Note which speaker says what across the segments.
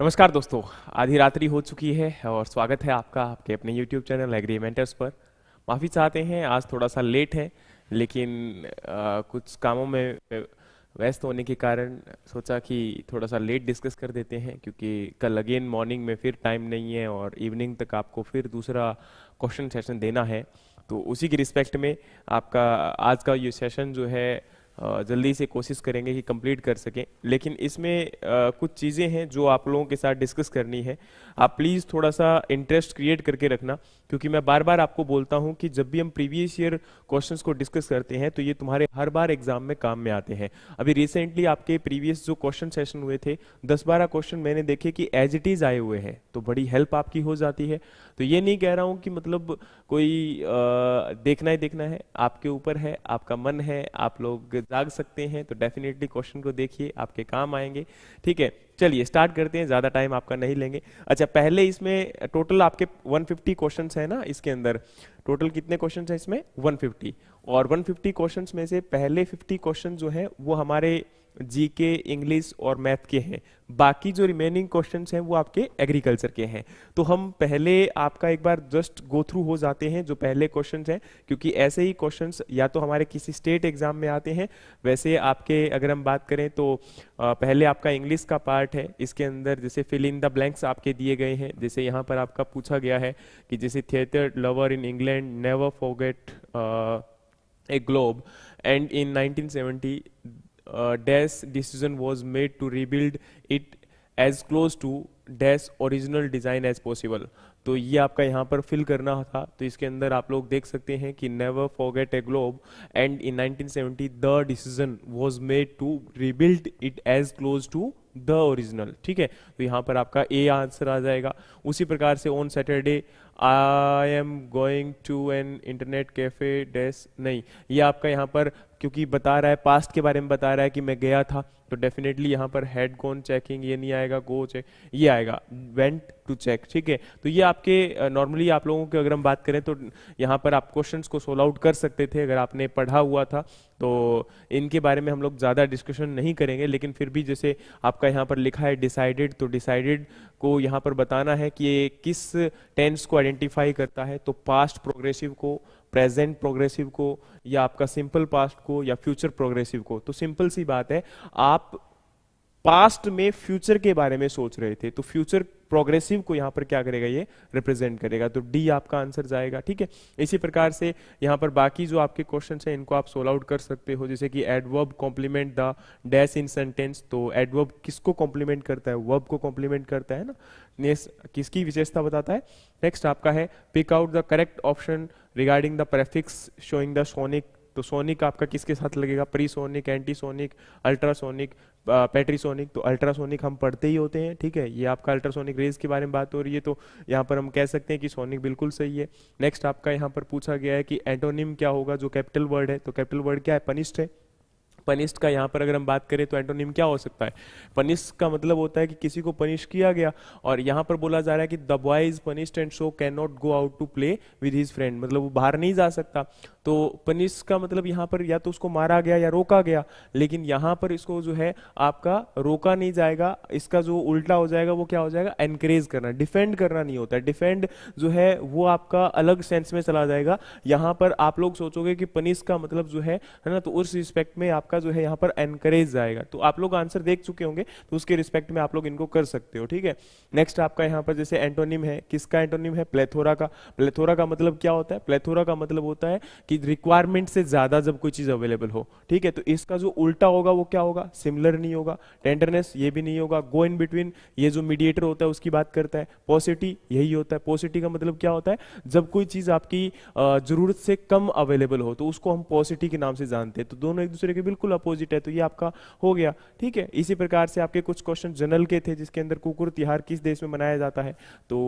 Speaker 1: नमस्कार दोस्तों आधी रात्रि हो चुकी है और स्वागत है आपका आपके अपने यूट्यूब चैनल एग्रीमेंटर्स पर माफ़ी चाहते हैं आज थोड़ा सा लेट है लेकिन आ, कुछ कामों में व्यस्त होने के कारण सोचा कि थोड़ा सा लेट डिस्कस कर देते हैं क्योंकि कल अगेन मॉर्निंग में फिर टाइम नहीं है और इवनिंग तक आपको फिर दूसरा क्वेश्चन सेशन देना है तो उसी के रिस्पेक्ट में आपका आज का ये सेशन जो है जल्दी से कोशिश करेंगे कि कंप्लीट कर सकें लेकिन इसमें कुछ चीज़ें हैं जो आप लोगों के साथ डिस्कस करनी है आप प्लीज़ थोड़ा सा इंटरेस्ट क्रिएट करके रखना क्योंकि मैं बार बार आपको बोलता हूं कि जब भी हम प्रीवियस ईयर क्वेश्चंस को डिस्कस करते हैं तो ये तुम्हारे हर बार एग्जाम में काम में आते हैं अभी रिसेंटली आपके प्रीवियस जो क्वेश्चन सेशन हुए थे दस बारह क्वेश्चन मैंने देखे कि एज इट इज आए हुए हैं तो बड़ी हेल्प आपकी हो जाती है तो ये नहीं कह रहा हूं कि मतलब कोई आ, देखना ही देखना है आपके ऊपर है आपका मन है आप लोग जाग सकते हैं तो डेफिनेटली क्वेश्चन को देखिए आपके काम आएंगे ठीक है चलिए स्टार्ट करते हैं ज़्यादा टाइम आपका नहीं लेंगे अच्छा पहले इसमें टोटल आपके 150 क्वेश्चन है ना इसके अंदर टोटल कितने क्वेश्चन है इसमें 150 और 150 क्वेश्चन में से पहले 50 क्वेश्चन जो है वो हमारे जीके इंग्लिश और मैथ के हैं बाकी जो रिमेनिंग क्वेश्चन हैं वो आपके एग्रीकल्चर के हैं तो हम पहले आपका एक बार जस्ट गो थ्रू हो जाते हैं जो पहले क्वेश्चन हैं क्योंकि ऐसे ही क्वेश्चन या तो हमारे किसी स्टेट एग्जाम में आते हैं वैसे आपके अगर हम बात करें तो पहले आपका इंग्लिश का पार्ट है इसके अंदर जैसे फिल इन द ब्लैंक्स आपके दिए गए हैं जैसे यहाँ पर आपका पूछा गया है कि जैसे theatre lover in England never forget a globe and in nineteen uh, dash decision was made to rebuild it as close to dash original design as possible तो ये आपका यहाँ पर फिल करना था तो इसके अंदर आप लोग देख सकते हैं कि never forget a globe and in 1970 the decision was made to rebuild it as close to the original ठीक है तो यहाँ पर आपका ए आंसर आ जाएगा उसी प्रकार से on Saturday I am going to an internet cafe dash नहीं ये आपका यहाँ पर क्योंकि बता रहा है पास्ट के बारे में बता रहा है कि मैं गया था तो डेफिनेटली यहाँ पर हेड कौन चेकिंग ये नहीं आएगा गो चेक ये आएगा वेंट टू चेक ठीक है तो ये आपके नॉर्मली आप लोगों की अगर हम बात करें तो यहाँ पर आप क्वेश्चन को सोल्व आउट कर सकते थे अगर आपने पढ़ा हुआ था तो इनके बारे में हम लोग ज़्यादा डिस्कशन नहीं करेंगे लेकिन फिर भी जैसे आपका यहाँ पर लिखा है डिसाइडेड तो डिसाइडेड को यहाँ पर बताना है कि ये किस टेंस को आइडेंटिफाई करता है तो पास्ट प्रोग्रेसिव को प्रेजेंट प्रोग्रेसिव को या आपका सिंपल पास्ट को या फ्यूचर प्रोग्रेसिव को तो सिंपल सी बात है आप पास्ट में फ्यूचर के बारे में सोच रहे थे तो फ्यूचर प्रोग्रेसिव को यहाँ पर क्या करेगा ये रिप्रेजेंट करेगा तो डी आपका आंसर जाएगा ठीक है इसी प्रकार से यहाँ पर बाकी जो आपके क्वेश्चन है इनको आप सोल आउट कर सकते हो जैसे कि adverb complement the dash in sentence तो एडवर्ब किसको कॉम्प्लीमेंट करता है वर्ब को कॉम्प्लीमेंट करता है ना किसकी विशेषता बताता है नेक्स्ट आपका है pick out the correct option regarding the prefix showing the sonic तो सोनिक आपका किसके साथ लगेगा प्री सोनिक एंटीसोनिक अल्ट्रासोनिक पेट्रीसोनिक तो अल्ट्रासोनिक हम पढ़ते ही होते हैं ठीक है ये आपका अल्ट्रासोनिक रेज के बारे में बात हो रही है तो यहाँ पर हम कह सकते हैं कि सोनिक बिल्कुल सही है नेक्स्ट आपका यहाँ पर पूछा गया है कि एंटोनिम क्या होगा जो कैपिटल वर्ड है तो कैपिटल वर्ड क्या है पनिस्ट है पनिस्ट का यहाँ पर अगर हम बात करें तो एंटोनिम क्या हो सकता है पनिश का मतलब होता है कि किसी को पनिश किया गया और यहाँ पर बोला जा रहा है कि the boy is punished and so can not go out to play with his friend मतलब वो बाहर नहीं जा सकता तो पनिश का मतलब यहां पर या तो उसको मारा गया या रोका गया लेकिन यहां पर इसको जो है आपका रोका नहीं जाएगा इसका जो उल्टा हो जाएगा वो क्या हो जाएगा एनकरेज करना डिफेंड करना नहीं होता डिफेंड जो है वो आपका अलग सेंस में चला जाएगा यहां पर आप लोग सोचोगे कि पनिश का मतलब जो है है ना तो उस रिस्पेक्ट में आपका जो है यहां पर एनकरेज जाएगा तो आप लोग आंसर देख चुके होंगे तो उसके रिस्पेक्ट में आप लोग इनको कर सकते हो ठीक है नेक्स्ट आपका यहां पर जैसे एंटोनिम है किसका एंटोनिम है प्लेथोरा का प्लेथोरा का मतलब क्या होता है प्लेथोरा का मतलब होता है कि कि रिक्वायरमेंट से ज्यादा जब कोई चीज अवेलेबल हो ठीक है तो इसका जो उल्टा होगा वो क्या होगा सिमिलर नहीं होगा टेंडरनेस ये भी नहीं होगा गो इन बिटवीन ये जो मीडिएटर होता है उसकी बात करता है पॉसिटी यही होता है पॉसिटी का मतलब क्या होता है जब कोई चीज आपकी जरूरत से कम अवेलेबल हो तो उसको हम पॉसिटी के नाम से जानते हैं तो दोनों एक दूसरे के बिल्कुल अपोजिट है तो ये आपका हो गया ठीक है इसी प्रकार से आपके कुछ क्वेश्चन जनरल के थे जिसके अंदर कुकुर तिहार किस देश में मनाया जाता है तो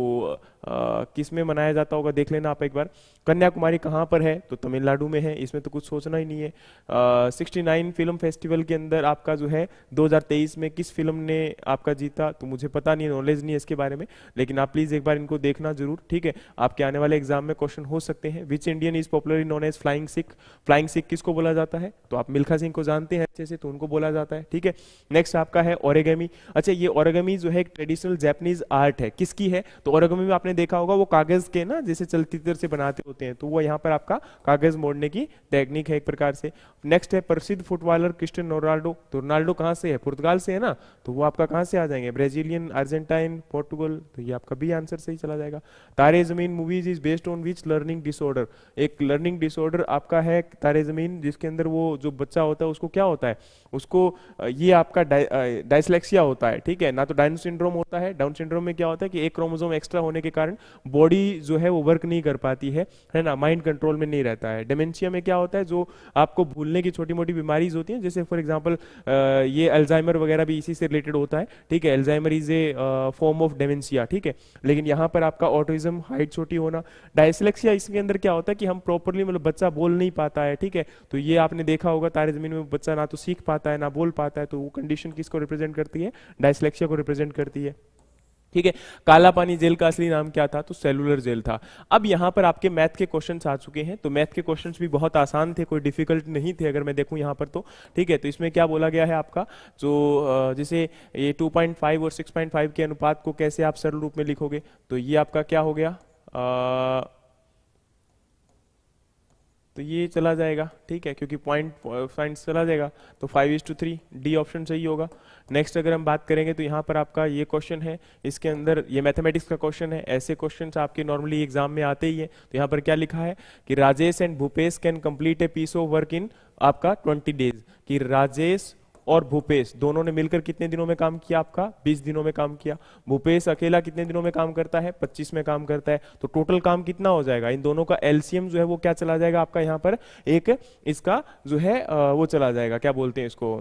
Speaker 1: आ, किस में मनाया जाता होगा देख लेना आप एक बार कन्याकुमारी कहां पर है तो तमिल तमिलनाडु में है इसमें तो कुछ सोचना ही नहीं है सिक्सटी नाइन फिल्म फेस्टिवल के अंदर आपका जो है 2023 में किस फिल्म ने आपका जीता तो मुझे पता नहीं नॉलेज नहीं है इसके बारे में लेकिन आप प्लीज़ एक बार इनको देखना जरूर ठीक है आपके आने वाले एग्जाम में क्वेश्चन हो सकते हैं which Indian is popular known as flying Sikh flying Sikh किसको बोला जाता है तो आप मिल्खा सिंह को जानते हैं अच्छे से तो उनको बोला जाता है ठीक है नेक्स्ट आपका है ओरेगमी अच्छा ये ओरेगमी जो है एक ट्रेडिशनल जैपनीज आर्ट है किसकी है तो ओरेगमी में आपने देखा होगा वो कागज के ना जैसे चलचित्र से बनाते होते हैं तो वो यहाँ पर आपका कागज कागज मोड़ने की टेक्निक है एक प्रकार से नेक्स्ट है प्रसिद्ध फुटबॉलर क्रिस्टियन रोनाल्डो तो रोनाल्डो कहाँ से है पुर्तगाल से है ना तो वो आपका कहाँ से आ जाएंगे ब्राजीलियन अर्जेंटाइन पोर्टुगल तो ये आपका भी आंसर सही चला जाएगा Taare Zameen movies is based on which learning disorder एक लर्निंग डिसऑर्डर आपका है तारे जमीन जिसके अंदर वो जो बच्चा होता है उसको क्या होता है उसको ये आपका डाइसलेक्सिया होता है ठीक है ना तो डाउन सिंड्रोम होता है डाउन सिंड्रोम में क्या होता है कि एक क्रोमोजोम एक्स्ट्रा होने के कारण बॉडी जो है वो वर्क नहीं कर पाती है ना माइंड कंट्रोल में नहीं रहता है है डेमेंशिया में क्या होता है जो आपको भूलने की छोटी मोटी बीमारीज होती हैं जैसे फॉर एग्जाम्पल ये अल्जाइमर वगैरह भी इसी से रिलेटेड होता है ठीक है Alzheimer is a form of dementia ठीक है लेकिन यहाँ पर आपका ऑटोइज्म हाइट छोटी होना डायसलेक्सिया इसके अंदर क्या होता है कि हम प्रॉपरली मतलब बच्चा बोल नहीं पाता है ठीक है तो ये आपने देखा होगा तारे जमीन में बच्चा ना तो सीख पाता है ना बोल पाता है तो वो कंडीशन किसको रिप्रेजेंट करती है डायसलेक्सिया को रिप्रेजेंट करती है ठीक है काला पानी जेल का असली नाम क्या था तो सेलुलर जेल था अब यहाँ पर आपके मैथ के क्वेश्चन आ चुके हैं तो मैथ के क्वेश्चन भी बहुत आसान थे कोई डिफिकल्ट नहीं थे अगर मैं देखूँ यहाँ पर तो ठीक है तो इसमें क्या बोला गया है आपका जो जैसे ये 2.5 और 6.5 के अनुपात को कैसे आप सरल रूप में लिखोगे तो ये आपका क्या हो गया आ, तो ये चला जाएगा ठीक है क्योंकि पॉइंट पॉइंट चला जाएगा तो five is to three D option सही होगा नेक्स्ट अगर हम बात करेंगे तो यहाँ पर आपका ये क्वेश्चन है इसके अंदर ये मैथमेटिक्स का क्वेश्चन है ऐसे क्वेश्चन आपके नॉर्मली एग्जाम में आते ही है तो यहाँ पर क्या लिखा है कि Rajesh and Bhupesh can complete a piece of work in आपका ट्वेंटी डेज कि राजेश और भूपेश दोनों ने मिलकर कितने दिनों में काम किया आपका 20 दिनों में काम किया भूपेश अकेला कितने दिनों में काम करता है 25 में काम करता है तो टोटल काम कितना हो जाएगा इन दोनों का एलसीएम जो है वो क्या चला जाएगा आपका यहाँ पर एक इसका जो है वो चला जाएगा क्या बोलते हैं इसको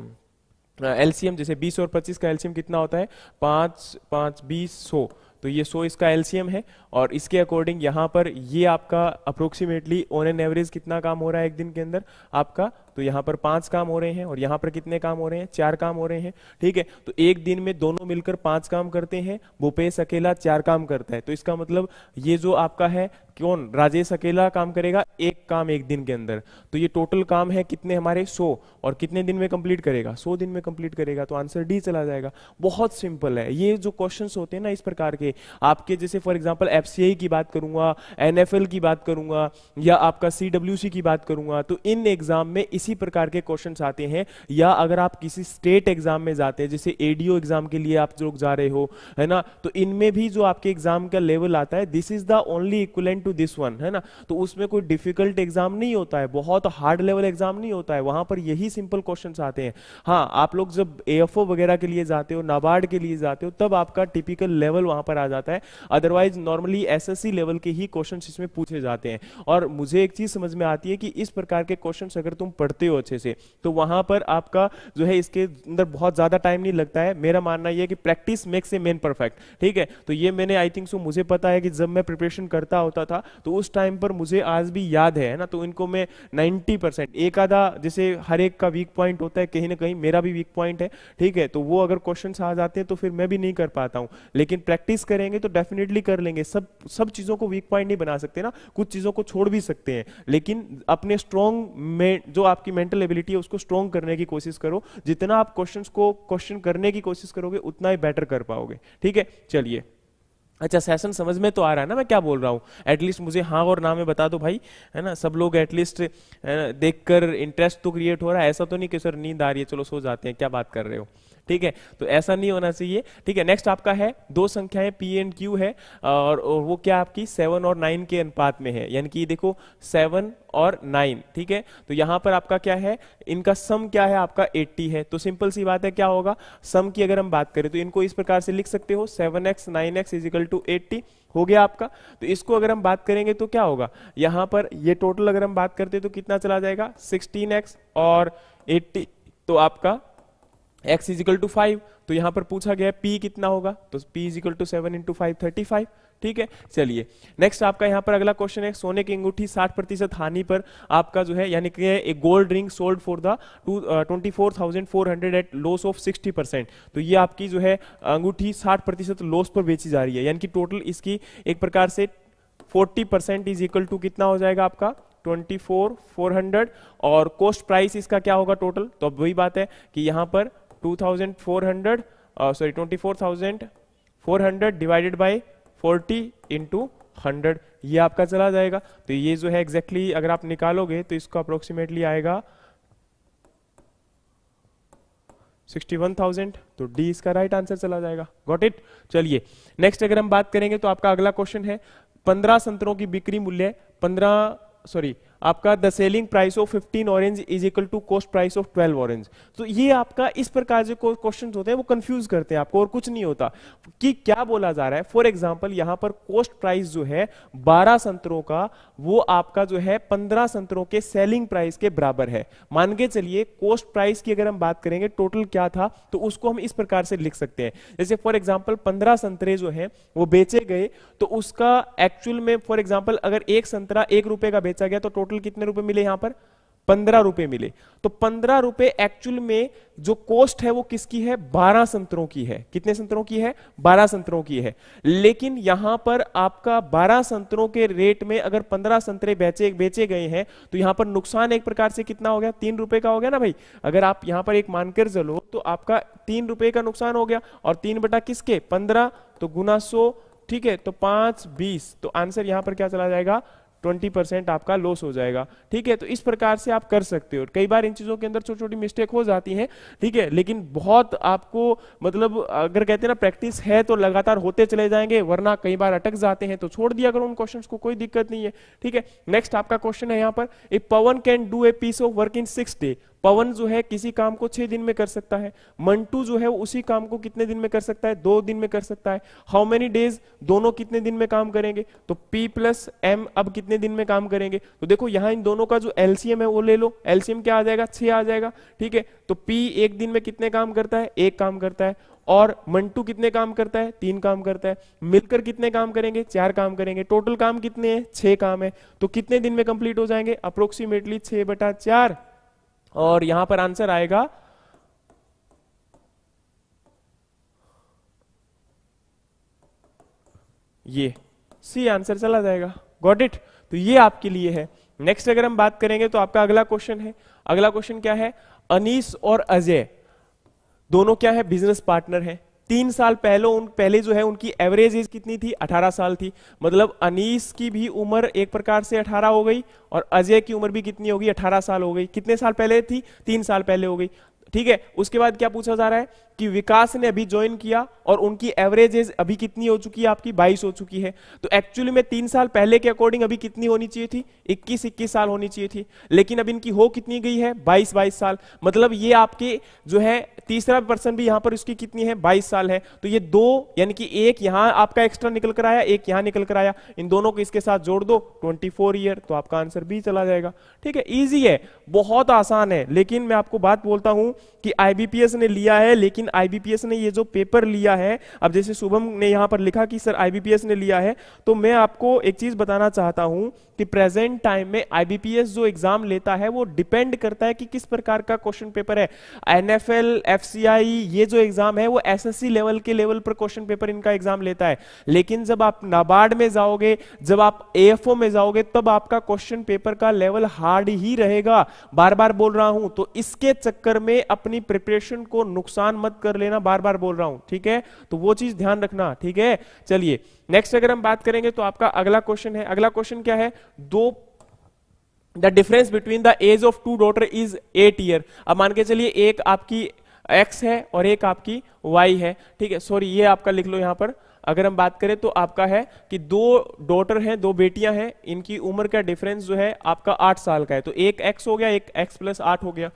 Speaker 1: एलसीएम जैसे बीस और पच्चीस का एलसीएम कितना होता है पांच पांच बीस सौ तो ये 100 इसका एलसीएम है और इसके अकॉर्डिंग यहाँ पर ये आपका अप्रोक्सीमेटली ऑन एन एवरेज कितना काम हो रहा है एक दिन के अंदर आपका तो यहाँ पर पांच काम हो रहे हैं और यहाँ पर कितने काम हो रहे हैं चार काम हो रहे हैं ठीक है तो एक दिन में दोनों मिलकर पांच काम करते हैं भूपेश अकेला चार काम करता है तो इसका मतलब ये जो आपका है कौन राजेश अकेला काम करेगा एक काम एक दिन के अंदर तो ये टोटल काम है कितने हमारे सो और कितने दिन में कंप्लीट करेगा सो दिन में कंप्लीट करेगा तो आंसर डी चला जाएगा बहुत सिंपल है ये जो क्वेश्चन होते हैं ना इस प्रकार के आपके जैसे फॉर एग्जाम्पल एफ की बात करूंगा एन की बात करूंगा या आपका सी की बात करूंगा तो इन एग्जाम में इसी प्रकार के क्वेश्चन आते हैं या अगर आप किसी स्टेट एग्जाम में जाते हैं जैसे एडीओ एग्जाम के लिए आप लोग जा रहे हो है ना तो इनमें भी जो आपके एग्जाम का लेवल आता है this is the only equivalent to this one है ना तो उसमें कोई डिफिकल्ट एग्जाम नहीं होता है बहुत हार्ड लेवल एग्जाम नहीं होता है वहां पर यही सिंपल क्वेश्चन आते हैं हाँ आप लोग जब ए वगैरह के लिए जाते हो नाबार्ड के लिए जाते हो तब आपका टिपिकल लेवल वहां पर आ जाता है अदरवाइज नॉर्मली एस लेवल के ही क्वेश्चन इसमें पूछे जाते हैं और मुझे एक चीज समझ में आती है कि इस प्रकार के क्वेश्चन अगर तुम पढ़ते हो अच्छे से तो वहां पर आपका जो है इसके अंदर बहुत ज्यादा टाइम नहीं लगता है मेरा मानना यह कि practice makes a man perfect ठीक है तो ये मैंने आई थिंक सो मुझे पता है कि जब मैं प्रिपरेशन करता होता था था तो उस टाइम पर मुझे आज भी याद है ना तो इनको मैं 90 परसेंट एक आधा जैसे हर एक का वीक पॉइंट होता है कहीं ना कहीं मेरा भी वीक पॉइंट है ठीक है तो वो अगर क्वेश्चन आ जाते हैं तो फिर मैं भी नहीं कर पाता हूँ लेकिन प्रैक्टिस करेंगे तो डेफिनेटली कर लेंगे सब सब चीज़ों को वीक पॉइंट नहीं बना सकते ना कुछ चीज़ों को छोड़ भी सकते हैं लेकिन अपने स्ट्रॉन्ग जो आपकी मेंटल एबिलिटी है उसको स्ट्रॉन्ग करने की कोशिश करो जितना आप क्वेश्चन को क्वेश्चन करने की कोशिश करोगे उतना ही बेटर कर पाओगे ठीक है चलिए अच्छा सेशन समझ में तो आ रहा है ना मैं क्या बोल रहा हूँ एटलीस्ट मुझे हाँ और ना में बता दो भाई है ना सब लोग एटलीस्ट देखकर इंटरेस्ट तो क्रिएट हो रहा है ऐसा तो नहीं कि सर नींद आ रही है चलो सो जाते हैं क्या बात कर रहे हो ठीक है तो ऐसा नहीं होना चाहिए ठीक है नेक्स्ट आपका है दो संख्याएं पी एंड क्यू है और, वो क्या आपकी सेवन और नाइन के अनुपात में है यानी कि देखो सेवन और नाइन ठीक है तो यहां पर आपका क्या है इनका सम क्या है आपका एट्टी है तो सिंपल सी बात है क्या होगा सम की अगर हम बात करें तो इनको इस प्रकार से लिख सकते हो seven x nine x is equal to eighty हो गया आपका तो इसको अगर हम बात करेंगे तो क्या होगा यहां पर ये टोटल अगर हम बात करते तो कितना चला जाएगा सिक्सटीन एक्स और एट्टी तो आपका एक्स इजिकल टू फाइव तो यहां पर पूछा गया पी कितना होगा तो P is equal to seven into five thirty five ठीक है चलिए नेक्स्ट आपका यहाँ पर अगला क्वेश्चन है सोने की अंगूठी 60 प्रतिशत हानि पर आपका जो है यानी कि एक gold ring sold for the twenty four thousand four hundred at loss of sixty percent तो ये आपकी जो है अंगूठी 60 प्रतिशत लॉस पर बेची जा रही है यानी कि टोटल इसकी एक प्रकार से forty percent is equal to कितना हो जाएगा आपका 24 400 और कॉस्ट प्राइस इसका क्या होगा टोटल तो अब वही बात है कि यहाँ पर 2400 uh, sorry 24400 divided by 40 into hundred ये आपका चला जाएगा तो ये जो है एग्जैक्टली exactly अगर आप निकालोगे तो इसको अप्रोक्सीमेटली आएगा 61,000 तो डी इसका राइट right आंसर चला जाएगा गॉट इट चलिए नेक्स्ट अगर हम बात करेंगे तो आपका अगला क्वेश्चन है पंद्रह संतरों की बिक्री मूल्य पंद्रह सॉरी आपका the selling price of 15 orange is equal to cost price of 12 orange तो ये आपका इस प्रकार जो क्वेश्चन होते हैं वो कंफ्यूज करते हैं आपको और कुछ नहीं होता कि क्या बोला जा रहा है फॉर एग्जाम्पल यहां पर कॉस्ट प्राइस जो है 12 संतरों का वो आपका जो है 15 संतरों के सेलिंग प्राइस के बराबर है मान के चलिए कॉस्ट प्राइस की अगर हम बात करेंगे टोटल क्या था तो उसको हम इस प्रकार से लिख सकते हैं जैसे फॉर एग्जाम्पल पंद्रह संतरे जो है वो बेचे गए तो उसका एक्चुअल में फॉर एग्जाम्पल अगर एक संतरा एक रुपए का बेचा गया तो टोटल कितने रुपए मिले यहां पर पंद्रह रुपए मिले तो पंद्रह रुपए एक्चुअल में जो कॉस्ट है वो किसकी है बारह संतरों की है कितने संतरों की है बारह संतरों की है लेकिन यहां पर आपका बारह संतरों के रेट में अगर पंद्रह संतरे बेचे बेचे गए हैं तो यहां पर नुकसान एक प्रकार से कितना हो गया तीन रुपए का हो गया ना भाई अगर आप यहां पर एक मानकर चलो तो आपका तीन रुपए का नुकसान हो गया और तीन बटा किसके पंद्रह तो गुना सो ठीक है तो पांच बीस तो आंसर यहां पर क्या चला जाएगा ट्वेंटी परसेंट आपका लॉस हो जाएगा ठीक है तो इस प्रकार से आप कर सकते हो कई बार इन चीज़ों के अंदर छोटी छोटी मिस्टेक हो जाती है ठीक है लेकिन बहुत आपको मतलब अगर कहते हैं ना प्रैक्टिस है तो लगातार होते चले जाएंगे वरना कई बार अटक जाते हैं तो छोड़ दिया करो उन क्वेश्चन को कोई दिक्कत नहीं है ठीक है नेक्स्ट आपका क्वेश्चन है यहाँ पर a Pawan can do a piece of work in six day Pawan जो है किसी काम को छह दिन में कर सकता है मंटू जो है उसी काम को कितने दिन में कर सकता है दो दिन में कर सकता है हाउ मेनी डेज दोनों कितने दिन में काम करेंगे तो पी प्लस एम अब कितने दिन में काम करेंगे तो देखो यहां इन दोनों का जो एलसीएम है वो ले लो एलसीएम क्या आ जाएगा छह आ जाएगा ठीक है तो पी एक दिन में कितने काम करता है एक काम करता है और मंटू कितने काम करता है तीन काम करता है मिलकर कितने काम करेंगे चार काम करेंगे टोटल काम कितने हैं छह काम है तो कितने दिन में कंप्लीट हो जाएंगे अप्रोक्सीमेटली छह बटा चार और यहां पर आंसर आएगा ये सी आंसर चला जाएगा गॉट इट तो ये आपके लिए है नेक्स्ट अगर हम बात करेंगे तो आपका अगला क्वेश्चन है अगला क्वेश्चन क्या है अनीस और अजय दोनों क्या है बिजनेस पार्टनर हैं तीन साल पहले उन पहले जो है उनकी एवरेज एज कितनी थी 18 साल थी मतलब अनीस की भी उम्र एक प्रकार से 18 हो गई और अजय की उम्र भी कितनी होगी अठारह 18 साल हो गई कितने साल पहले थी तीन साल पहले हो गई ठीक है उसके बाद क्या पूछा जा रहा है कि विकास ने अभी ज्वाइन किया और उनकी एवरेज एज अभी कितनी हो चुकी है आपकी बाईस हो चुकी है तो एक्चुअली में तीन साल पहले के अकॉर्डिंग अभी कितनी होनी चाहिए थी इक्कीस इक्कीस साल होनी चाहिए थी लेकिन अब इनकी हो कितनी गई है बाईस बाईस साल मतलब ये आपके जो है तीसरा पर्सन भी यहां पर उसकी कितनी है बाईस साल है तो ये दो यानी कि एक यहां आपका एक्स्ट्रा निकल कर आया एक यहां निकल कर आया इन दोनों को इसके साथ जोड़ दो फोर ईयर तो आपका आंसर भी चला जाएगा ठीक है इजी है बहुत आसान है लेकिन मैं आपको बात बोलता हूं कि आईबीपीएस ने लिया है लेकिन लेकिन आईबीपीएस ने ये जो पेपर लिया है अब जैसे शुभम ने यहां पर लिखा कि सर आईबीपीएस ने लिया है तो मैं आपको एक चीज बताना चाहता हूं कि प्रेजेंट टाइम में आईबीपीएस जो एग्जाम लेता है वो डिपेंड करता है कि किस प्रकार का क्वेश्चन पेपर है एनएफएल एफ ये जो एग्जाम है वो एस लेवल के लेवल पर क्वेश्चन पेपर इनका एग्जाम लेता है लेकिन जब आप नाबार्ड में जाओगे जब आप ए में जाओगे तब आपका क्वेश्चन पेपर का लेवल हार्ड ही रहेगा बार बार बोल रहा हूं तो इसके चक्कर में अपनी प्रिपरेशन को नुकसान मत कर लेना बार बार बोल रहा हूं ठीक है तो वो चीज ध्यान रखना ठीक है चलिए नेक्स्ट अगर हम बात करेंगे तो आपका अगला क्वेश्चन है अगला क्वेश्चन क्या है दो the difference between the age of two daughter is eight year अब मान के चलिए एक आपकी एक्स है और एक आपकी वाई है ठीक है सॉरी ये आपका लिख लो यहां पर अगर हम बात करें तो आपका है कि दो डॉटर हैं दो बेटियां हैं इनकी उम्र का डिफरेंस जो है आपका आठ साल का है तो एक एक्स हो गया एक एक्स प्लस आठ हो गया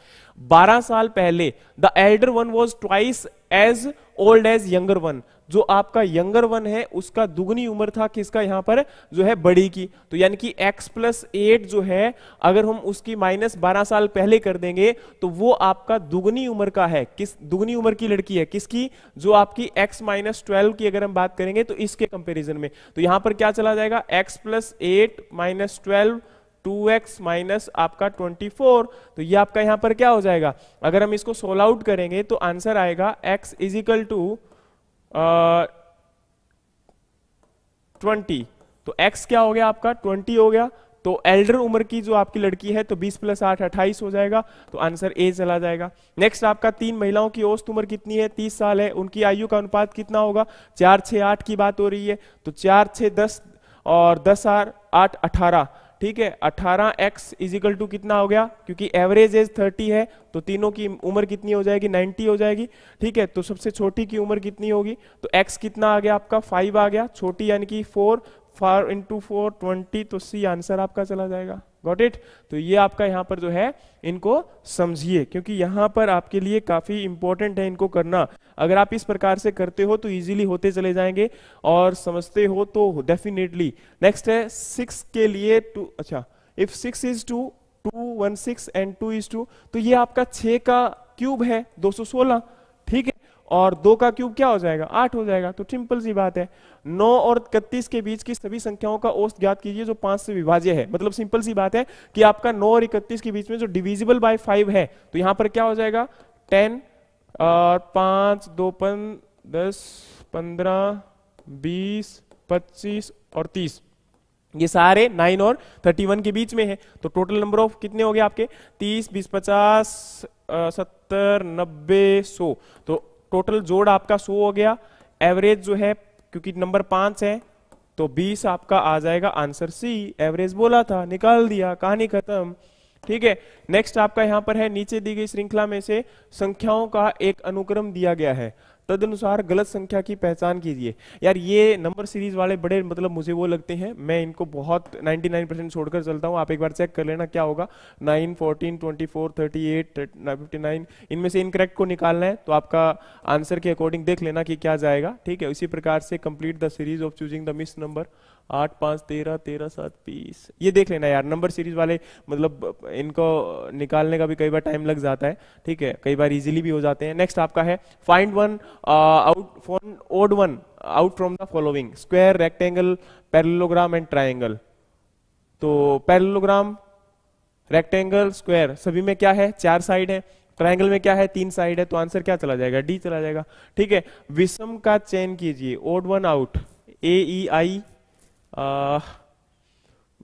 Speaker 1: बारह साल पहले the elder one was twice as old as younger one जो आपका यंगर वन है उसका दुगनी उम्र था किसका यहां पर जो है बड़ी की तो यानी कि x प्लस एट जो है अगर हम उसकी माइनस बारह साल पहले कर देंगे तो वो आपका दुगनी उम्र का है किस दुगनी उम्र की लड़की है किसकी जो आपकी x माइनस ट्वेल्व की अगर हम बात करेंगे तो इसके कंपेरिजन में तो यहां पर क्या चला जाएगा x plus eight minus twelve two x minus आपका 24 तो ये आपका यहां पर क्या हो जाएगा अगर हम इसको सोल आउट करेंगे तो आंसर आएगा x is equal to twenty तो एक्स क्या हो गया आपका ट्वेंटी हो गया तो एल्डर उम्र की जो आपकी लड़की है तो 20 प्लस आठ अट्ठाईस हो जाएगा तो आंसर ए चला जाएगा नेक्स्ट आपका तीन महिलाओं की औसत उम्र कितनी है 30 साल है उनकी आयु का अनुपात कितना होगा चार छ आठ की बात हो रही है तो चार छ दस और दस आर आठ अठारह ठीक है अठारह एक्स इजिकल टू कितना हो गया क्योंकि एवरेज एज 30 है तो तीनों की उम्र कितनी हो जाएगी 90 हो जाएगी ठीक है तो सबसे छोटी की उम्र कितनी होगी तो x कितना आ गया आपका 5 आ गया छोटी यानी कि 4 फाइव इंटू फोर ट्वेंटी तो सी आंसर आपका चला जाएगा गॉट इट तो ये आपका यहाँ पर जो है इनको समझिए क्योंकि यहाँ पर आपके लिए काफ़ी इंपॉर्टेंट है इनको करना अगर आप इस प्रकार से करते हो तो इजीली होते चले जाएंगे और समझते हो तो डेफिनेटली नेक्स्ट है सिक्स के लिए टू अच्छा if six is to two one six and two is to तो ये आपका छ का क्यूब है दो सौ सोलह और दो का क्यूब क्या हो जाएगा आठ हो जाएगा तो सिंपल सी बात है नौ और इकतीस के बीच की सभी संख्याओं का औसत ज्ञात कीजिए जो पांच से विभाज्य है मतलब सिंपल सी बात है कि आपका नौ और इकतीस के बीच में जो डिविजिबल बाय फाइव है तो यहां पर क्या हो जाएगा टेन और पांच दो पन दस पंद्रह बीस पच्चीस और तीस ये सारे नाइन और थर्टी वन के बीच में है तो टोटल नंबर ऑफ कितने हो गए आपके तीस बीस पचास सत्तर नब्बे सो तो टोटल जोड़ आपका सो हो गया एवरेज जो है क्योंकि नंबर पांच है तो बीस आपका आ जाएगा आंसर सी एवरेज बोला था निकाल दिया कहानी खत्म ठीक है नेक्स्ट आपका यहां पर है नीचे दी गई श्रृंखला में से संख्याओं का एक अनुक्रम दिया गया है तद अनुसार गलत संख्या की पहचान कीजिए यार ये नंबर सीरीज वाले बड़े मतलब मुझे वो लगते हैं मैं इनको बहुत 99 परसेंट छोड़कर चलता हूँ आप एक बार चेक कर लेना क्या होगा 9, 14, 24, 38, 59 इनमें से इनकरेक्ट को निकालना है तो आपका आंसर के अकॉर्डिंग देख लेना कि क्या जाएगा ठीक है इसी प्रकार से complete the series of choosing the miss number आठ पांच तेरह तेरह सात बीस ये देख लेना यार नंबर सीरीज वाले मतलब इनको निकालने का भी कई बार टाइम लग जाता है ठीक है कई बार इजीली भी हो जाते हैं नेक्स्ट आपका है फाइंड वन आउट फोन odd one out from the following square rectangle parallelogram and triangle तो पैरलोग्राम रेक्टेंगल स्क्वायर सभी में क्या है चार साइड है ट्राइंगल में क्या है तीन साइड है तो आंसर क्या चला जाएगा डी चला जाएगा ठीक है विषम का चयन कीजिए odd one out A E I आ,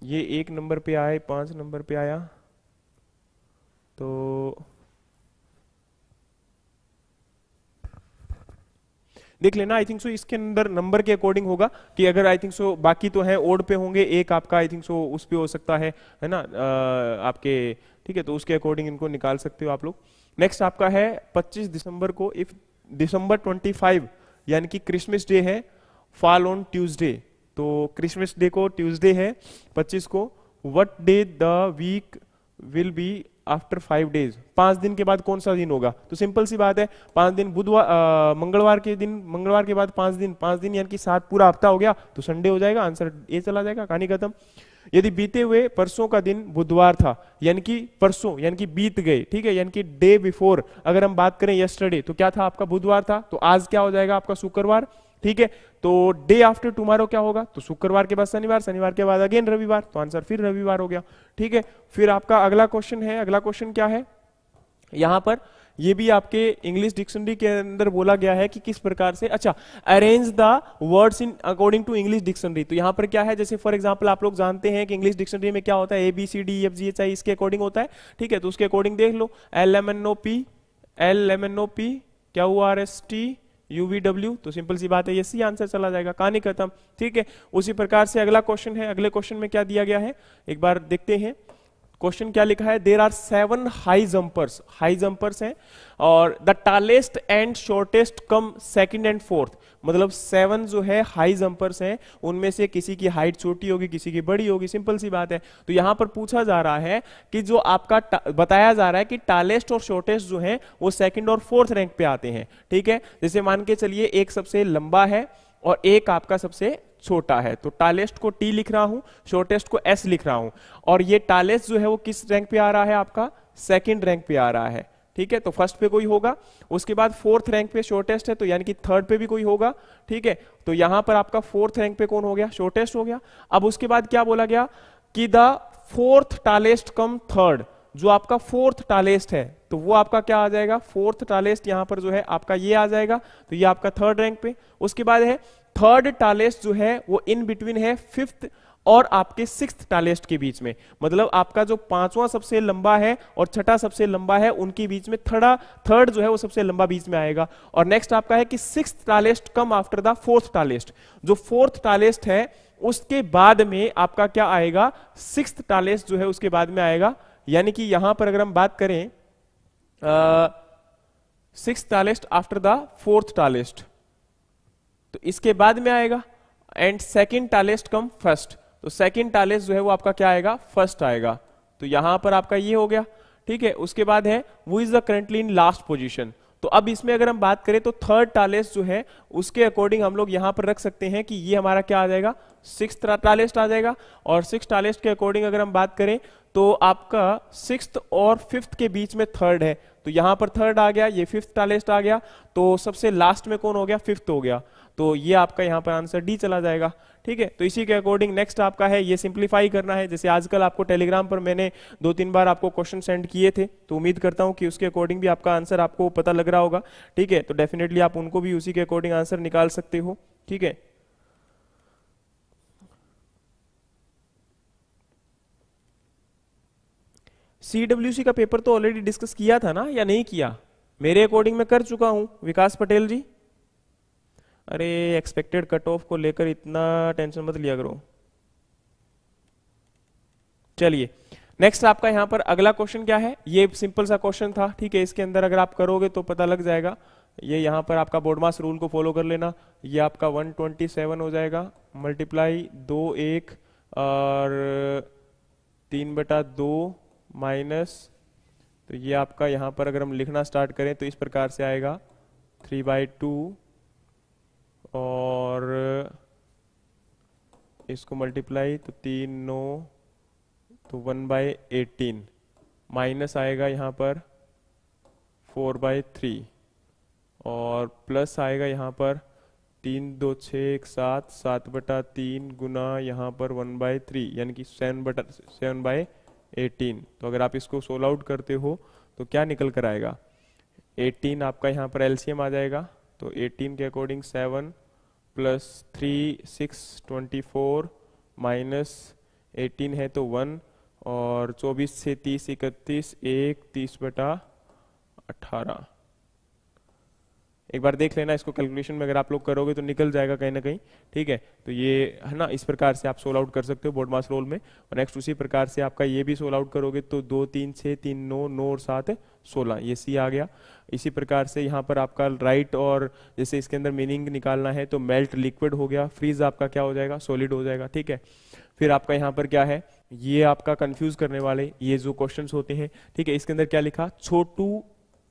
Speaker 1: ये एक नंबर पे आए पांच नंबर पे आया तो देख लेना आई थिंक सो इसके अंदर नंबर के अकॉर्डिंग होगा कि अगर आई थिंक सो बाकी तो है ओड पे होंगे एक आपका आई थिंक सो उस पे हो सकता है है ना आ, आपके ठीक है तो उसके अकॉर्डिंग इनको निकाल सकते हो आप लोग नेक्स्ट आपका है 25 दिसंबर को इफ दिसंबर 25 यानी कि क्रिसमस डे है फॉल ऑन ट्यूजडे तो क्रिसमस डे को ट्यूसडे है 25 को what day the week will be after five days पांच दिन के बाद कौन सा दिन होगा तो सिंपल सी बात है पांच दिन बुधवार मंगलवार के दिन मंगलवार के बाद पांच दिन पांच दिन यानी कि सात पूरा हफ्ता हो गया तो संडे हो जाएगा आंसर ए चला जाएगा कहानी खत्म यदि बीते हुए परसों का दिन बुधवार था यानी कि परसों यानी कि बीत गए ठीक है यानी कि डे बिफोर अगर हम बात करें यस्टरडे तो क्या था आपका बुधवार था तो आज क्या हो जाएगा आपका शुक्रवार ठीक है तो डे आफ्टर टुमारो क्या होगा तो शुक्रवार के बाद शनिवार शनिवार के बाद अगेन रविवार तो आंसर फिर रविवार हो गया ठीक है फिर आपका अगला क्वेश्चन है अगला क्वेश्चन क्या है यहां पर ये भी आपके इंग्लिश डिक्शनरी के अंदर बोला गया है कि किस प्रकार से अच्छा arrange the words in according to English dictionary तो यहां पर क्या है जैसे फॉर एग्जांपल आप लोग जानते हैं कि इंग्लिश डिक्शनरी में क्या होता है A B C D F G H I इसके अकॉर्डिंग होता है ठीक है तो उसके अकॉर्डिंग देख लो L M N O P L M N O P क्या हुआ आर एस टी यूवीडब्ल्यू तो सिंपल सी बात है ये सी आंसर चला जाएगा कहानी खत्म ठीक है उसी प्रकार से अगला क्वेश्चन है अगले क्वेश्चन में क्या दिया गया है एक बार देखते हैं क्वेश्चन क्या लिखा है there are seven high jumpers high jumpers हैं और the tallest and shortest come second and fourth मतलब सेवन जो है हाई जम्पर्स हैं उनमें से किसी की हाइट छोटी होगी किसी की बड़ी होगी सिंपल सी बात है तो यहां पर पूछा जा रहा है कि जो आपका बताया जा रहा है कि टालेस्ट और शॉर्टेस्ट जो है वो सेकेंड और फोर्थ रैंक पे आते हैं ठीक है जैसे मान के चलिए एक सबसे लंबा है और एक आपका सबसे छोटा है तो टालेस्ट को टी लिख रहा हूं शॉर्टेस्ट को एस लिख रहा हूं और ये टालेस्ट जो है वो किस रैंक पे आ रहा है आपका सेकेंड रैंक पे आ रहा है ठीक है तो फर्स्ट पे कोई होगा उसके बाद फोर्थ रैंक पे शॉर्टेस्ट है तो यानी कि थर्ड पे भी कोई होगा ठीक है तो यहां पर आपका फोर्थ रैंक पे कौन हो गया शॉर्टेस्ट हो गया अब उसके बाद क्या बोला गया कि the fourth tallest come third जो आपका फोर्थ टालेस्ट है तो वो आपका क्या आ जाएगा फोर्थ टालेस्ट यहां पर जो है आपका ये आ जाएगा तो ये आपका थर्ड रैंक पे उसके बाद है थर्ड टालेस्ट जो है वो इन बिटवीन है फिफ्थ और आपके सिक्स टालेस्ट के बीच में मतलब आपका जो पांचवा सबसे लंबा है और छठा सबसे लंबा है उनके बीच में थर्डा थर्ड जो है वो सबसे लंबा बीच में आएगा और नेक्स्ट आपका है कि six tallest come after the fourth tallest जो फोर्थ टालेस्ट है उसके बाद में आपका क्या आएगा सिक्स टालेस्ट जो है उसके बाद में आएगा यानी कि यहां पर अगर हम बात करें six tallest after the fourth tallest तो इसके बाद में आएगा and second tallest come first तो सेकेंड टालेस्ट जो है वो आपका क्या आएगा फर्स्ट आएगा तो यहां पर आपका ये हो गया ठीक है उसके बाद है वो is the currently in last position तो अब इसमें अगर हम बात करें तो थर्ड टालेस्ट जो है उसके अकॉर्डिंग हम लोग यहां पर रख सकते हैं कि ये हमारा क्या आ जाएगा सिक्स टालेस्ट आ जाएगा और सिक्स टालेस्ट के अकॉर्डिंग अगर हम बात करें तो आपका सिक्स और फिफ्थ के बीच में थर्ड है तो यहां पर थर्ड आ गया ये फिफ्थ टालेस्ट आ गया तो सबसे लास्ट में कौन हो गया फिफ्थ हो गया तो ये आपका यहाँ पर आंसर डी चला जाएगा ठीक है तो इसी के अकॉर्डिंग नेक्स्ट आपका है ये सिंप्लीफाई करना है जैसे आजकल आपको टेलीग्राम पर मैंने दो तीन बार आपको क्वेश्चन सेंड किए थे तो उम्मीद करता हूँ कि उसके अकॉर्डिंग भी आपका आंसर आपको पता लग रहा होगा ठीक है तो डेफिनेटली आप उनको भी उसी के अकॉर्डिंग आंसर निकाल सकते हो ठीक है सी का पेपर तो ऑलरेडी डिस्कस किया था ना या नहीं किया मेरे अकॉर्डिंग में कर चुका हूं विकास पटेल जी अरे एक्सपेक्टेड कट ऑफ को लेकर इतना टेंशन मत लिया करो चलिए नेक्स्ट आपका यहां पर अगला क्वेश्चन क्या है ये सिंपल सा क्वेश्चन था ठीक है इसके अंदर अगर आप करोगे तो पता लग जाएगा ये यहाँ पर आपका बोर्डमास रूल को फॉलो कर लेना ये आपका 127 हो जाएगा मल्टीप्लाई दो एक और तीन बटा दो माइनस तो ये आपका यहाँ पर अगर हम लिखना स्टार्ट करें तो इस प्रकार से आएगा थ्री बाई टू और इसको मल्टीप्लाई तो तीन नौ तो वन बाय एटीन माइनस आएगा यहाँ पर फोर बाय थ्री और प्लस आएगा यहाँ पर तीन दो छः एक सात सात बटा तीन गुना यहाँ पर वन बाय थ्री यानी कि सेवन बटा सेवन बाई एटीन तो अगर आप इसको सोल आउट करते हो तो क्या निकल कर आएगा एटीन आपका यहाँ पर एलसीएम आ जाएगा तो 18 के according 7 plus three six twenty four minus eighteen है तो वन और चौबीस से तीस इकतीस एक तीस बटा अट्ठारह एक बार देख लेना इसको कैलकुलेशन में अगर आप लोग करोगे तो निकल जाएगा कहीं ना कहीं ठीक है तो ये है ना इस प्रकार से आप सोल आउट कर सकते हो बोर्ड मास रोल में और नेक्स्ट उसी प्रकार से आपका ये भी सोल आउट करोगे तो दो तीन छः तीन नौ नौ और सात सोलह ये सी आ गया इसी प्रकार से यहाँ पर आपका राइट और जैसे इसके अंदर मीनिंग निकालना है तो मेल्ट लिक्विड हो गया फ्रीज आपका क्या हो जाएगा सॉलिड हो जाएगा ठीक है फिर आपका यहाँ पर क्या है ये आपका कन्फ्यूज करने वाले ये जो क्वेश्चन होते हैं ठीक है इसके अंदर क्या लिखा छोटू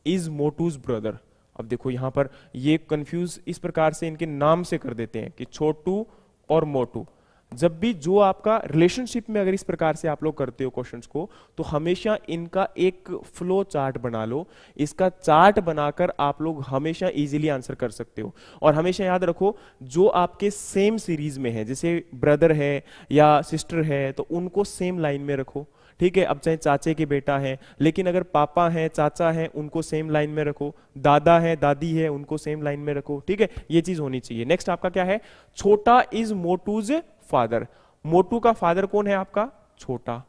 Speaker 1: इज मोटूज ब्रदर अब देखो यहां पर ये कंफ्यूज इस प्रकार से इनके नाम से कर देते हैं कि छोटू और मोटू जब भी जो आपका रिलेशनशिप में अगर इस प्रकार से आप लोग करते हो क्वेश्चंस को तो हमेशा इनका एक फ्लो चार्ट बना लो इसका चार्ट बनाकर आप लोग हमेशा इजीली आंसर कर सकते हो और हमेशा याद रखो जो आपके सेम सीरीज में है जैसे ब्रदर है या सिस्टर है तो उनको सेम लाइन में रखो ठीक है अब चाहे चाचे के बेटा है लेकिन अगर पापा है चाचा है उनको सेम लाइन में रखो दादा है दादी है उनको सेम लाइन में रखो ठीक है ये चीज होनी चाहिए नेक्स्ट आपका क्या है छोटा इज मोटूज फादर मोटू का फादर कौन है आपका छोटा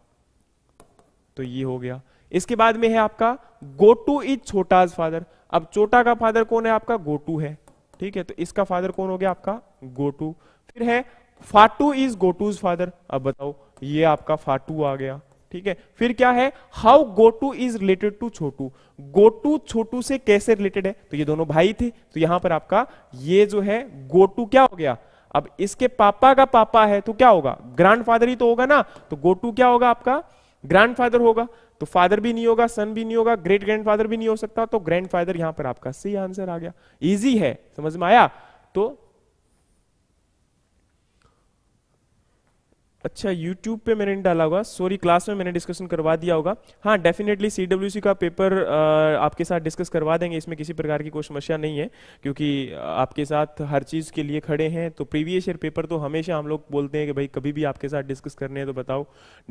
Speaker 1: तो ये हो गया इसके बाद में है आपका गोटू इज छोटाज फादर अब छोटा का फादर कौन है आपका गोटू है ठीक है तो इसका फादर कौन हो गया आपका गोटू फिर है फाटू इज गोटूज फादर अब बताओ ये आपका फाटू आ गया ठीक है फिर क्या है how Gotu is related to Chhotu Gotu Chhotu से कैसे रिलेटेड है तो ये दोनों भाई थे तो यहां पर आपका ये जो है गोटू क्या हो गया अब इसके पापा का पापा है तो क्या होगा ग्रैंडफादर ही तो होगा ना तो गोटू क्या होगा आपका ग्रैंडफादर होगा तो फादर भी नहीं होगा सन भी नहीं होगा ग्रेट ग्रैंडफादर भी नहीं हो सकता तो ग्रैंडफादर यहां पर आपका सही आंसर आ गया इजी है समझ में आया तो अच्छा यूट्यूब पे मैंने नहीं डाला होगा सॉरी क्लास में मैंने डिस्कशन करवा दिया होगा हाँ डेफिनेटली सी का पेपर आपके साथ डिस्कस करवा देंगे इसमें किसी प्रकार की कोई समस्या नहीं है क्योंकि आपके साथ हर चीज़ के लिए खड़े हैं तो प्रीवियस ईयर पेपर तो हमेशा हम लोग बोलते हैं कि भाई कभी भी आपके साथ डिस्कस करने हैं तो बताओ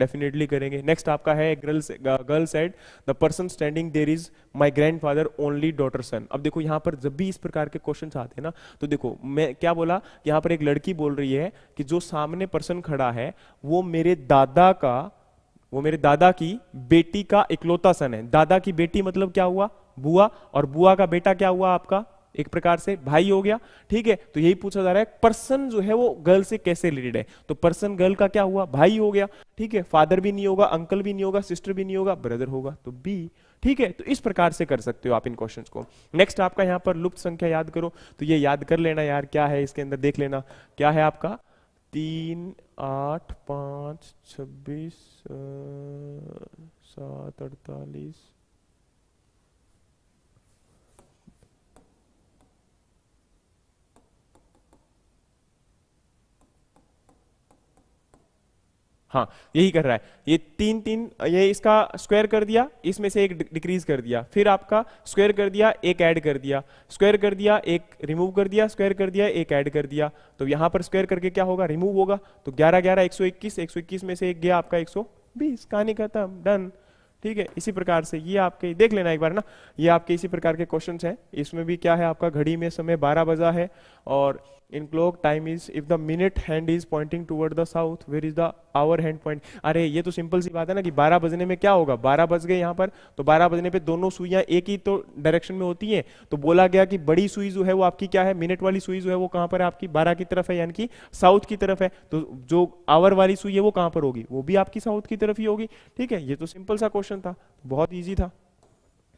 Speaker 1: डेफिनेटली करेंगे नेक्स्ट आपका है girls girls add the person standing there is my grandfather only daughter son अब देखो यहाँ पर जब भी इस प्रकार के क्वेश्चन आते हैं ना तो देखो मैं क्या बोला यहाँ पर एक लड़की बोल रही है कि जो सामने पर्सन खड़ा है वो मेरे दादा का वो मेरे दादा की बेटी का इकलौता सन है दादा की बेटी मतलब क्या हुआ बुआ और बुआ का बेटा क्या हुआ आपका एक प्रकार से भाई हो गया ठीक है तो यही पूछा जा रहा है पर्सन जो है वो गर्ल से कैसे रिलेटेड है तो पर्सन गर्ल का क्या हुआ भाई हो गया ठीक है फादर भी नहीं होगा अंकल भी नहीं होगा सिस्टर भी नहीं होगा ब्रदर होगा तो बी ठीक है तो इस प्रकार से कर सकते हो आप इन क्वेश्चन को नेक्स्ट आपका यहां पर लुप्त संख्या याद करो तो ये याद कर लेना यार क्या है इसके अंदर देख लेना क्या है आपका तीन आठ पाँच छब्बीस सात अड़तालीस हाँ यही कर रहा है ये तीन तीन ये इसका स्क्वायर कर दिया इसमें से एक डिक्रीज कर दिया फिर आपका स्क्वायर कर दिया एक ऐड कर दिया स्क्वायर कर दिया एक रिमूव कर दिया स्क्वायर कर दिया एक ऐड कर दिया तो यहां पर स्क्वायर करके क्या होगा रिमूव होगा तो ग्यारह ग्यारह एक सौ में से एक गया आपका एक सौ कहानी खत्म डन ठीक है इसी प्रकार से ये आपके देख लेना एक बार ना ये आपके इसी प्रकार के क्वेश्चन है इसमें भी क्या है आपका घड़ी में समय बारह बजा है और in clock time is if the minute hand is pointing toward the south where is the hour hand point अरे ये तो सिंपल सी बात है ना कि 12 बजने में क्या होगा 12 बज गए यहाँ पर तो 12 बजने पे दोनों सुइयाँ एक ही तो डायरेक्शन में होती हैं तो बोला गया कि बड़ी सुई जो है वो आपकी क्या है मिनट वाली सुई जो है वो कहाँ पर है आपकी 12 की तरफ है यानी कि साउथ की तरफ है तो जो आवर वाली सुई है वो कहाँ पर होगी वो भी आपकी साउथ की तरफ ही होगी ठीक है ये तो सिंपल सा क्वेश्चन था बहुत ईजी था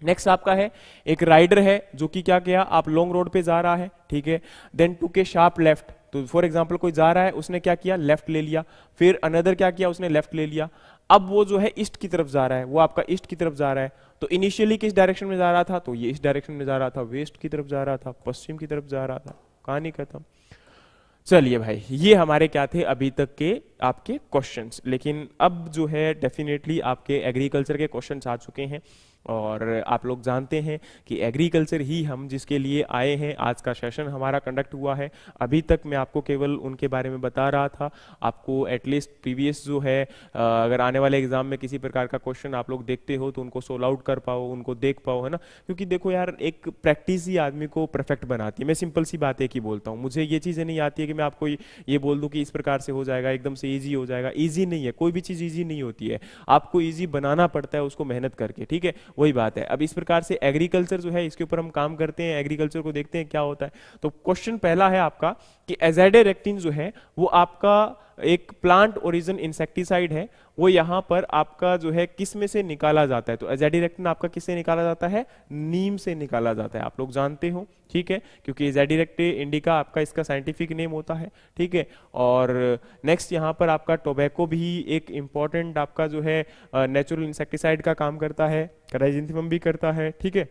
Speaker 1: नेक्स्ट आपका है एक राइडर है जो कि क्या किया आप लॉन्ग रोड पे जा रहा है ठीक है then took sharp left तो फॉर एग्जांपल कोई जा रहा है उसने क्या किया लेफ्ट ले लिया फिर अनदर क्या किया उसने लेफ्ट ले लिया अब वो जो है ईस्ट की तरफ जा रहा है वो आपका ईस्ट की तरफ जा रहा है तो इनिशियली किस डायरेक्शन में जा रहा था तो ये इस डायरेक्शन में जा रहा था वेस्ट की तरफ जा रहा था पश्चिम की तरफ जा रहा था कहानी खत्म चलिए भाई ये हमारे क्या थे अभी तक के आपके क्वेश्चंस लेकिन अब जो है डेफिनेटली आपके एग्रीकल्चर के क्वेश्चंस आ चुके हैं और आप लोग जानते हैं कि एग्रीकल्चर ही हम जिसके लिए आए हैं आज का सेशन हमारा कंडक्ट हुआ है अभी तक मैं आपको केवल उनके बारे में बता रहा था आपको एटलीस्ट प्रीवियस जो है अगर आने वाले एग्जाम में किसी प्रकार का क्वेश्चन आप लोग देखते हो तो उनको सोल आउट कर पाओ उनको देख पाओ है ना क्योंकि देखो यार एक प्रैक्टिस ही आदमी को परफेक्ट बनाती है मैं सिंपल सी बात एक ही बोलता हूँ मुझे ये चीज़ें नहीं आती है कि मैं आपको ये बोल दूँ कि इस प्रकार से हो जाएगा एकदम से ईजी हो जाएगा ईजी नहीं है कोई भी चीज़ ईजी नहीं होती है आपको ईजी बनाना पड़ता है उसको मेहनत करके ठीक है वही बात है अब इस प्रकार से एग्रीकल्चर जो है इसके ऊपर हम काम करते हैं एग्रीकल्चर को देखते हैं क्या होता है तो क्वेश्चन पहला है आपका कि एजेड जो है वो आपका एक प्लांट ओरिजिन इंसेक्टिसाइड है वो यहां पर आपका जो है किस में से निकाला जाता है तो एजेडिरेक्टिन आपका किससे निकाला जाता है नीम से निकाला जाता है आप लोग जानते हो ठीक है क्योंकि एजेडिरेक्टे इंडिका आपका इसका साइंटिफिक नेम होता है ठीक है और नेक्स्ट यहाँ पर आपका टोबैको भी एक इंपॉर्टेंट आपका जो है नेचुरल इंसेक्टिसाइड का काम करता है राइजेंथिमम भी करता है ठीक है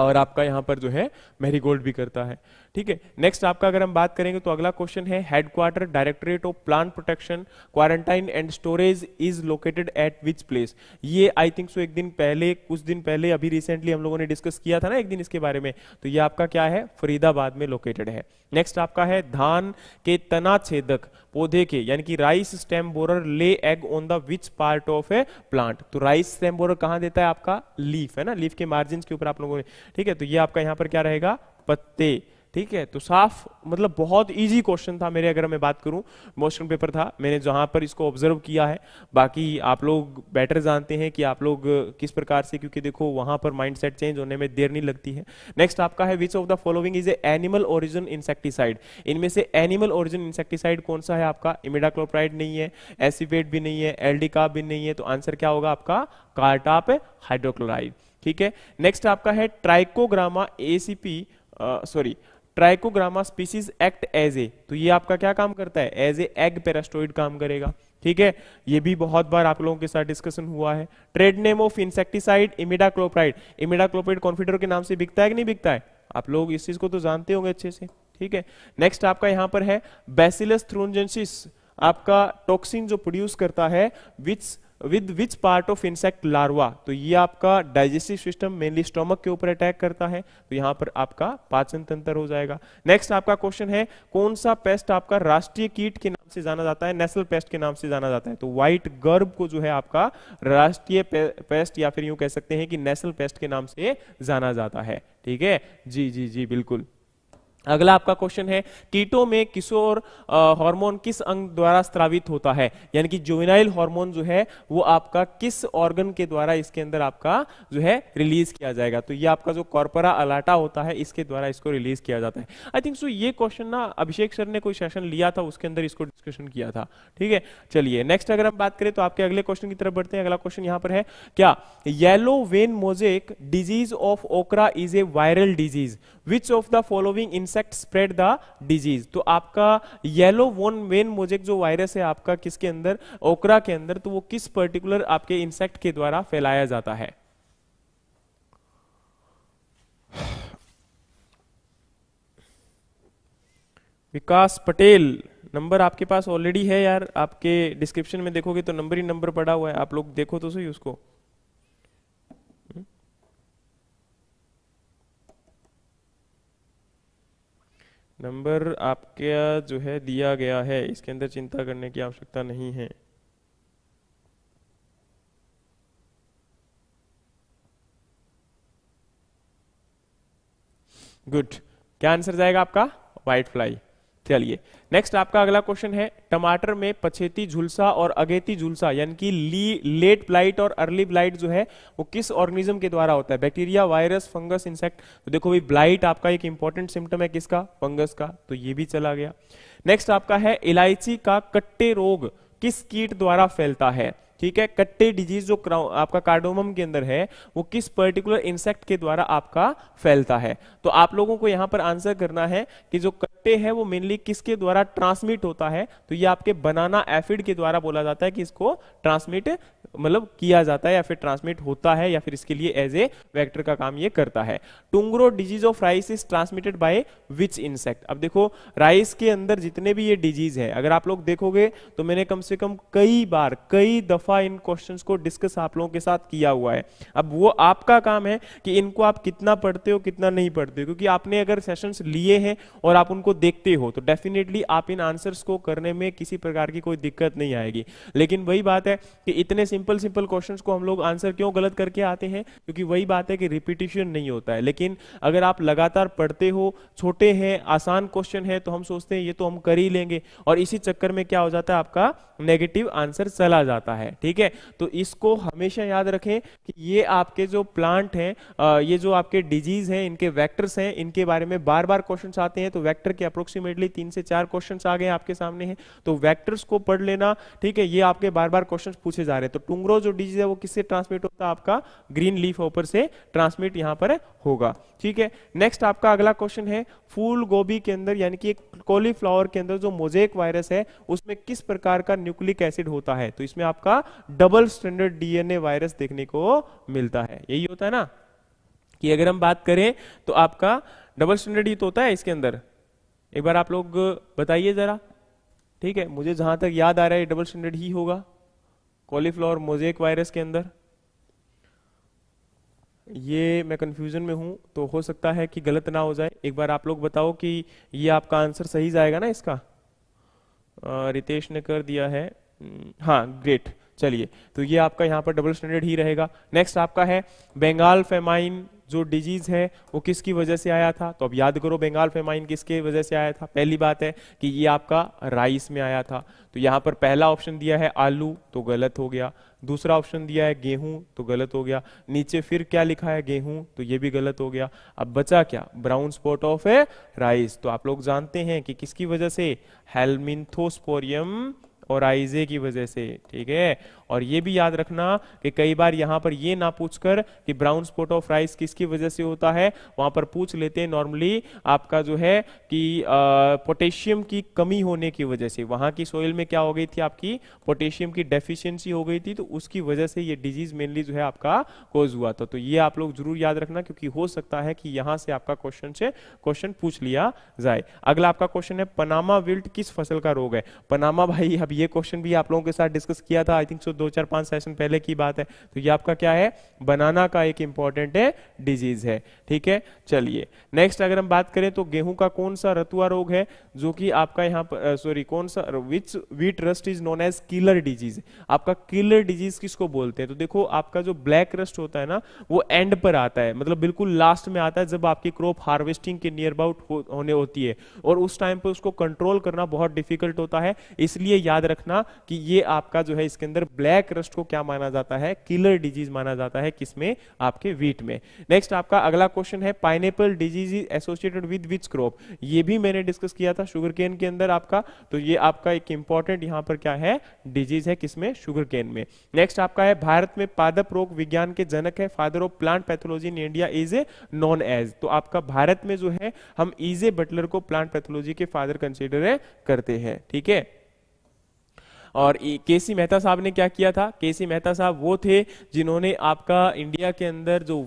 Speaker 1: और आपका यहाँ पर जो है मैरीगोल्ड भी करता है ठीक है नेक्स्ट आपका अगर हम बात करेंगे तो अगला क्वेश्चन है headquarter directorate of plant protection quarantine and storage is located at which place ये आई थिंक सो एक दिन पहले कुछ दिन पहले अभी रिसेंटली हम लोगों ने डिस्कस किया था ना एक दिन इसके बारे में तो ये आपका क्या है फरीदाबाद में लोकेटेड है नेक्स्ट आपका है धान के तना छेदक पौधे के यानी कि rice stem borer lay egg on the which part of a plant तो राइस स्टेम बोरर कहां देता है आपका लीफ है ना लीफ के मार्जिन के ऊपर आप लोगों ने ठीक है तो ये आपका यहां पर क्या रहेगा पत्ते ठीक है तो साफ मतलब बहुत इजी क्वेश्चन था मेरे अगर मैं बात करूं मोशन पेपर था मैंने जहां पर इसको ऑब्जर्व किया है बाकी आप लोग बेटर जानते हैं कि आप लोग किस प्रकार से क्योंकि देखो वहां पर माइंडसेट चेंज होने में देर नहीं लगती है नेक्स्ट आपका है which of the following is a animal origin insecticide इनमें से एनिमल ओरिजिन इंसेक्टिसाइड कौन सा है आपका इमिडाक्लोप्राइड नहीं है एसिपेट भी नहीं है एल्डिका भी नहीं है तो आंसर क्या होगा आपका कार्टाप हाइड्रोक्लोराइड ठीक है नेक्स्ट आपका है Trichogramma ACP sorry uh, Trichogramma species act as a तो ये आपका क्या काम करता है एज ए एग पेरास्टोइड काम करेगा ठीक है ये भी बहुत बार आप लोगों के साथ डिस्कशन हुआ है trade name of insecticide imidacloprid imidacloprid Confidor के नाम से बिकता है कि नहीं बिकता है आप लोग इस चीज को तो जानते होंगे अच्छे से ठीक है नेक्स्ट आपका यहां पर है बेसिलस थ्रोनजेंसिस आपका टॉक्सिन जो प्रोड्यूस करता है which with which part of insect larva तो ये आपका डाइजेस्टिव सिस्टम मेनली स्टोमक के ऊपर अटैक करता है तो यहां पर आपका पाचन तंत्र हो जाएगा नेक्स्ट आपका क्वेश्चन है कौन सा पेस्ट आपका राष्ट्रीय कीट के नाम से जाना जाता है नेशनल पेस्ट के नाम से जाना जाता है तो व्हाइट गर्भ को जो है आपका राष्ट्रीय पेस्ट या फिर यूं कह सकते हैं कि नेशनल पेस्ट के नाम से जाना जाता है ठीक है जी जी जी बिल्कुल अगला आपका क्वेश्चन है कीटो में किशोर हार्मोन किस अंग द्वारा स्त्रावित होता है यानी कि जोविनाइल हार्मोन जो है वो आपका किस ऑर्गन के द्वारा इसके अंदर आपका जो है रिलीज किया जाएगा तो ये आपका जो कॉर्पोरा अलाटा होता है इसके द्वारा इसको रिलीज किया जाता है आई थिंक सो ये क्वेश्चन ना अभिषेक सर ने कोई सेशन लिया था उसके अंदर इसको डिस्कशन किया था ठीक है चलिए नेक्स्ट अगर हम बात करें तो आपके अगले क्वेश्चन की तरफ बढ़ते हैं अगला क्वेश्चन यहाँ पर है क्या yellow vein mosaic disease of okra is a viral disease which of the following insect spread the disease तो आपका येलो वोन मेन मोजेक जो वायरस है आपका किसके अंदर ओकरा के अंदर तो वो किस पर्टिकुलर आपके इंसेक्ट के द्वारा फैलाया जाता है विकास पटेल नंबर आपके पास ऑलरेडी है यार आपके डिस्क्रिप्शन में देखोगे तो नंबर ही नंबर पड़ा हुआ है आप लोग देखो तो सही उसको नंबर आपके जो है दिया गया है इसके अंदर चिंता करने की आवश्यकता नहीं है गुड क्या आंसर जाएगा आपका व्हाइट फ्लाई चलिए नेक्स्ट आपका अगला क्वेश्चन है टमाटर में पछेती झुलसा और अगेती झुलसा यानी कि ली लेट ब्लाइट और अर्ली ब्लाइट जो है वो किस ऑर्गेनिज्म के द्वारा होता है बैक्टीरिया वायरस फंगस इंसेक्ट तो देखो भाई ब्लाइट आपका एक इंपॉर्टेंट सिम्टम है किसका फंगस का तो ये भी चला गया नेक्स्ट आपका है इलायची का कट्टे रोग किस कीट द्वारा फैलता है ठीक है कट्टे डिजीज जो आपका कार्डोमम के अंदर है वो किस पर्टिकुलर इंसेक्ट के द्वारा आपका फैलता है तो आप लोगों को यहां पर आंसर करना है कि जो कट्टे है वो मेनली किसके द्वारा ट्रांसमिट होता है तो ये आपके बनाना एफिड के द्वारा बोला जाता है कि इसको ट्रांसमिट मतलब किया जाता है या फिर ट्रांसमिट होता है या फिर इसके लिए एज ए वैक्टर का काम ये करता है tungro disease of rice is transmitted by which insect अब देखो राइस के अंदर जितने भी ये डिजीज है अगर आप लोग देखोगे तो मैंने कम से कम कई बार कई दफा इन क्वेश्चन को डिस्कस आप लोगों के साथ किया हुआ है अब वो आपका काम है कि इनको आप कितना पढ़ते हो कितना नहीं पढ़ते हो क्योंकि आपने अगर सेशन लिए हैं और आप उनको देखते हो तो डेफिनेटली आप इन आंसर्स को करने में किसी प्रकार की कोई दिक्कत नहीं आएगी लेकिन वही बात है कि इतने सिंपल सिंपल सिंपल क्वेश्चंस को हम लोग आंसर क्यों गलत करके आते हैं क्योंकि वही बात है कि रिपीटेशन नहीं होता है लेकिन अगर आप लगातार पढ़ते हो छोटे हैं आसान क्वेश्चन है तो हम सोचते हैं ये तो हम कर ही लेंगे और इसी चक्कर में क्या हो जाता है आपका नेगेटिव आंसर चला जाता है ठीक है तो इसको हमेशा याद रखें कि ये आपके जो प्लांट हैं ये जो आपके डिजीज हैं इनके वैक्टर्स हैं इनके बारे में बार बार क्वेश्चन आते हैं तो वैक्टर के अप्रोक्सीमेटली तीन से चार क्वेश्चन आ गए आपके सामने हैं तो वैक्टर्स को पढ़ लेना ठीक है ये आपके बार बार क्वेश्चन पूछे जा रहे हैं तो टुंगरोज जो डिजीज है वो किससे ट्रांसमिट होता है आपका ग्रीन लीफ होपर से ट्रांसमिट यहां पर होगा ठीक है नेक्स्ट आपका अगला क्वेश्चन है फूल गोभी के अंदर यानी कि एक कोलीफ्लावर के अंदर जो मोजेक वायरस है उसमें किस प्रकार का न्यूक्लिक एसिड होता है तो इसमें आपका डबल स्टैंडर्ड डीएनए वायरस देखने को मिलता है यही होता है ना कि अगर हम बात करें तो आपका डबल स्टैंडर्ड ही तो होता है इसके अंदर एक बार आप लोग बताइए जरा ठीक है मुझे जहां तक याद आ रहा है डबल स्टैंडर्ड ही होगा कॉलीफ्लावर मोजेक वायरस के अंदर ये मैं कंफ्यूजन में हूं तो हो सकता है कि गलत ना हो जाए एक बार आप लोग बताओ कि ये आपका आंसर सही जाएगा ना इसका रितेश ने कर दिया है हम्म, हाँ ग्रेट चलिए तो ये आपका यहाँ पर डबल स्टैंडर्ड ही रहेगा नेक्स्ट आपका है बंगाल फेमाइन जो डिजीज है वो किसकी वजह से आया था तो अब याद करो बंगाल फेमाइन किसके वजह से आया था पहली बात है कि ये आपका राइस में आया था तो यहाँ पर पहला ऑप्शन दिया है आलू तो गलत हो गया दूसरा ऑप्शन दिया है गेहूं तो गलत हो गया नीचे फिर क्या लिखा है गेहूं तो ये भी गलत हो गया अब बचा क्या ब्राउन स्पॉट ऑफ राइस तो आप लोग जानते हैं कि किसकी वजह से हेलमिनथोस्पोरियम और आईजे की वजह से ठीक है और ये भी याद रखना कि कई बार यहां पर ये ना पूछकर कि ब्राउन स्पॉट ऑफ राइस किसकी वजह से होता है वहां पर पूछ लेते हैं नॉर्मली आपका जो है कि पोटेशियम की कमी होने की वजह से वहां की सोइल में क्या हो गई थी आपकी पोटेशियम की डेफिशिएंसी हो गई थी तो उसकी वजह से ये डिजीज मेनली जो है आपका कोज हुआ था तो ये आप लोग जरूर याद रखना क्योंकि हो सकता है कि यहां से आपका क्वेश्चन से क्वेश्चन पूछ लिया जाए अगला आपका क्वेश्चन है पनामा विल्ट किस फसल का रोग है पनामा भाई अभी ये क्वेश्चन भी आप लोगों के साथ डिस्कस किया था आई थिंक सो दो चार पांच सेशन पहले की बात है तो ये आपका क्या है बनाना का एक इंपॉर्टेंट है डिजीज है ठीक है चलिए नेक्स्ट अगर हम बात करें तो गेहूं का कौन सा रतुआ रोग है जो कि आपका यहाँ पर सॉरी कौन सा which wheat rust is known as killer disease आपका किलर डिजीज किसको बोलते हैं तो देखो आपका जो ब्लैक रस्ट होता है ना वो एंड पर आता है मतलब बिल्कुल लास्ट में आता है जब आपकी क्रॉप हार्वेस्टिंग के नियर अबाउट होने होती है और उस टाइम पर उसको कंट्रोल करना बहुत डिफिकल्ट होता है इसलिए याद याद रखना कि ये आपका जो है इसके अंदर ब्लैक रस्ट को क्या माना जाता है किलर डिजीज माना जाता है किसमें आपके वीट में नेक्स्ट आपका अगला क्वेश्चन है pineapple disease is associated with which crop ये भी मैंने डिस्कस किया था शुगर केन के अंदर आपका तो ये आपका एक इंपॉर्टेंट यहां पर क्या है डिजीज है किसमें शुगर केन में नेक्स्ट आपका है भारत में पादप रोग विज्ञान के जनक है father of plant pathology in India is a known as तो आपका भारत में जो है हम इजे बटलर को प्लांट पैथोलॉजी के फादर कंसिडर करते हैं ठीक है थीके? और के सी मेहता साहब ने क्या किया था के सी मेहता साहब वो थे जिन्होंने आपका इंडिया के अंदर जो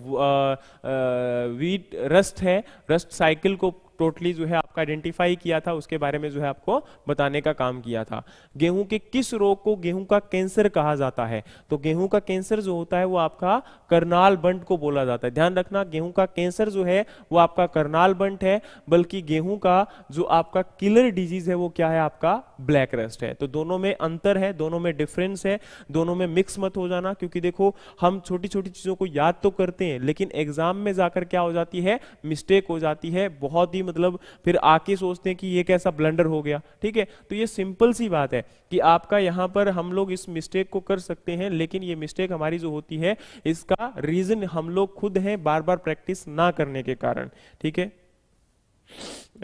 Speaker 1: वीट रस्ट है रस्ट साइकिल को टोटली जो है आपका आइडेंटिफाई किया था उसके बारे में जो है आपको बताने का काम किया था गेहूं के किस रोग को गेहूं का कैंसर कहा जाता है तो गेहूं का कैंसर जो होता है वो आपका करनाल बंट को बोला जाता है ध्यान रखना गेहूं का कैंसर जो है वो आपका करनाल बंट है बल्कि गेहूं का जो आपका किलर डिजीज है वो क्या है आपका ब्लैक रस्ट है तो दोनों में अंतर है दोनों में डिफरेंस है दोनों में मिक्स मत हो जाना क्योंकि देखो हम छोटी छोटी चीजों को याद तो करते हैं लेकिन एग्जाम में जाकर क्या हो जाती है मिस्टेक हो जाती है बहुत ही मतलब फिर आके सोचते हैं कि ये कैसा ब्लंडर हो गया ठीक है तो ये सिंपल सी बात है कि आपका यहां पर हम लोग इस मिस्टेक को कर सकते हैं लेकिन ये मिस्टेक हमारी जो होती है इसका रीजन हम लोग खुद हैं बार बार प्रैक्टिस ना करने के कारण ठीक है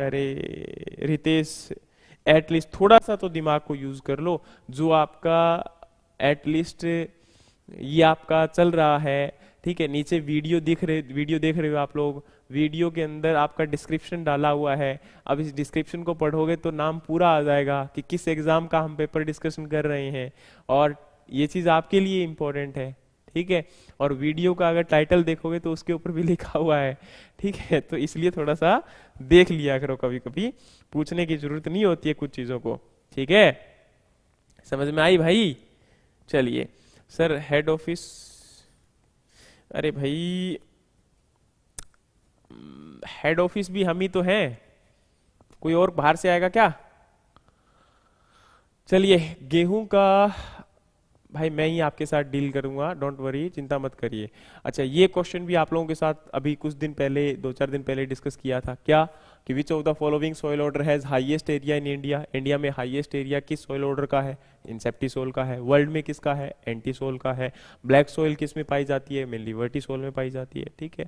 Speaker 1: अरे रितेश एटलीस्ट थोड़ा सा तो दिमाग को यूज कर लो जो आपका एटलीस्ट ये आपका चल रहा है ठीक है नीचे वीडियो दिख रहे वीडियो देख रहे हो आप लोग वीडियो के अंदर आपका डिस्क्रिप्शन डाला हुआ है अब इस डिस्क्रिप्शन को पढ़ोगे तो नाम पूरा आ जाएगा कि किस एग्ज़ाम का हम पेपर डिस्कशन कर रहे हैं और ये चीज़ आपके लिए इम्पोर्टेंट है ठीक है और वीडियो का अगर टाइटल देखोगे तो उसके ऊपर भी लिखा हुआ है ठीक है तो इसलिए थोड़ा सा देख लिया करो कभी कभी पूछने की जरूरत नहीं होती है कुछ चीज़ों को ठीक है समझ में आई भाई चलिए सर हेड ऑफिस अरे भाई हेड ऑफिस भी हम ही तो हैं कोई और बाहर से आएगा क्या चलिए गेहूं का भाई मैं ही आपके साथ डील करूंगा डोंट वरी चिंता मत करिए अच्छा ये क्वेश्चन भी आप लोगों के साथ अभी कुछ दिन पहले दो चार दिन पहले डिस्कस किया था क्या कि which of the following soil order has highest area in India India में हाईएस्ट एरिया किस सॉइल ऑर्डर का है इंसेप्टिसोल का है वर्ल्ड में किसका है एंटीसोल का है ब्लैक सोइल किस में पाई जाती है मेनली वर्टिसोल में पाई जाती है ठीक है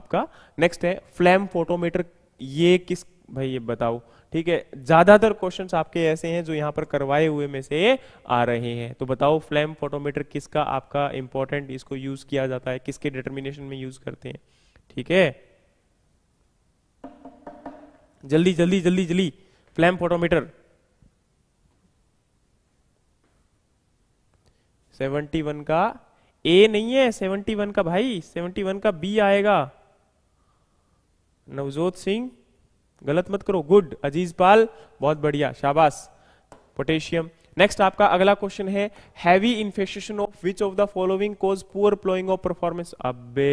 Speaker 1: आपका नेक्स्ट है फ्लैम फोटोमीटर ये किस भाई ये बताओ ठीक है ज्यादातर क्वेश्चंस आपके ऐसे हैं जो यहाँ पर करवाए हुए में से आ रहे हैं तो बताओ फ्लैम फोटोमीटर किसका आपका इंपॉर्टेंट इसको यूज किया जाता है किसके डिटर्मिनेशन में यूज करते हैं ठीक है जल्दी जल्दी जल्दी जल्दी फ्लैम फोटोमीटर 71 का ए नहीं है 71 का भाई 71 का बी आएगा नवजोत सिंह गलत मत करो गुड अजीज पाल बहुत बढ़िया शाबाश पोटेशियम नेक्स्ट आपका अगला क्वेश्चन है heavy infection of which of the following cause poor ploughing of performance अबे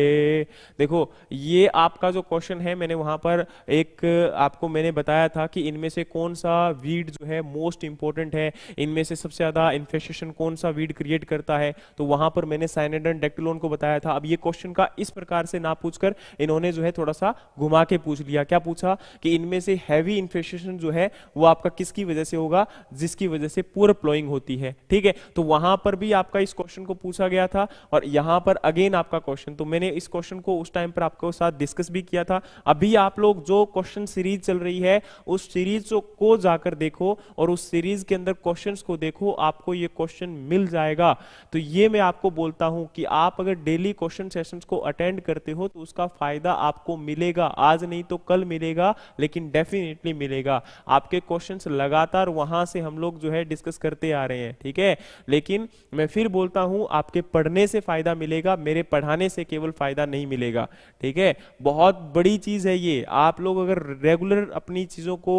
Speaker 1: देखो ये आपका जो क्वेश्चन है मैंने वहां पर एक आपको मैंने बताया था कि इनमें से कौन सा वीड जो है मोस्ट इंपॉर्टेंट है इनमें से सबसे ज्यादा इन्फेक्शन कौन सा वीड क्रिएट करता है तो वहां पर मैंने साइनेडन डेक्टलोन को बताया था अब ये क्वेश्चन का इस प्रकार से ना पूछकर इन्होंने जो है थोड़ा सा घुमा के पूछ लिया क्या पूछा कि इनमें से हैवी इन्फेक्शन जो है वो आपका किसकी वजह से होगा जिसकी वजह से पुअर ओवरफ्लोइंग होती है ठीक है तो वहां पर भी आपका इस क्वेश्चन को पूछा गया था और यहां पर अगेन आपका क्वेश्चन तो मैंने इस क्वेश्चन को उस टाइम पर आपके साथ डिस्कस भी किया था अभी आप लोग जो क्वेश्चन सीरीज चल रही है उस सीरीज को जाकर देखो और उस सीरीज के अंदर क्वेश्चन को देखो आपको ये क्वेश्चन मिल जाएगा तो ये मैं आपको बोलता हूं कि आप अगर डेली क्वेश्चन सेशन को अटेंड करते हो तो उसका फायदा आपको मिलेगा आज नहीं तो कल मिलेगा लेकिन डेफिनेटली मिलेगा आपके क्वेश्चंस लगातार वहां से हम लोग जो है डिस्कस करते आ रहे हैं ठीक है लेकिन मैं फिर बोलता हूं आपके पढ़ने से फायदा मिलेगा मेरे पढ़ाने से केवल फायदा नहीं मिलेगा ठीक है बहुत बड़ी चीज है ये आप लोग अगर रेगुलर अपनी चीजों को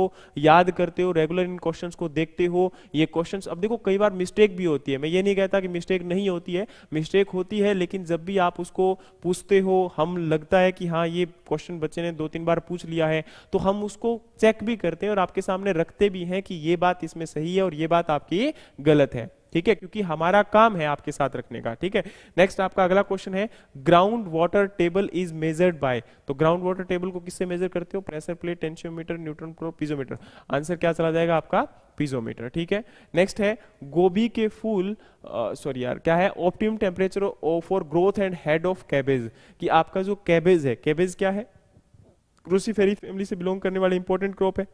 Speaker 1: याद करते हो रेगुलर इन क्वेश्चन को देखते हो ये क्वेश्चन अब देखो कई बार मिस्टेक भी होती है मैं ये नहीं कहता कि मिस्टेक नहीं होती है मिस्टेक होती है लेकिन जब भी आप उसको पूछते हो हम लगता है कि हाँ ये क्वेश्चन बच्चे ने दो तीन बार पूछ लिया है तो हम उसको चेक भी करते हैं और आपके सामने रखते भी हैं कि ये बात इसमें सही है और ये बात आपकी गलत है ठीक है क्योंकि हमारा काम है आपके साथ रखने का ठीक है नेक्स्ट आपका अगला क्वेश्चन है ground water table is measured by तो ग्राउंड वाटर टेबल को किससे मेजर करते हो pressure plate tensiometer neutron probe piezometer answer क्या चला जाएगा आपका पीजोमीटर ठीक है नेक्स्ट है गोभी के फूल सॉरी यार क्या है optimum temperature for growth and head of cabbage कि आपका जो कैबेज है कैबेज क्या है क्रूसीफेरी फैमिली से बिलोंग करने वाले इंपॉर्टेंट क्रॉप है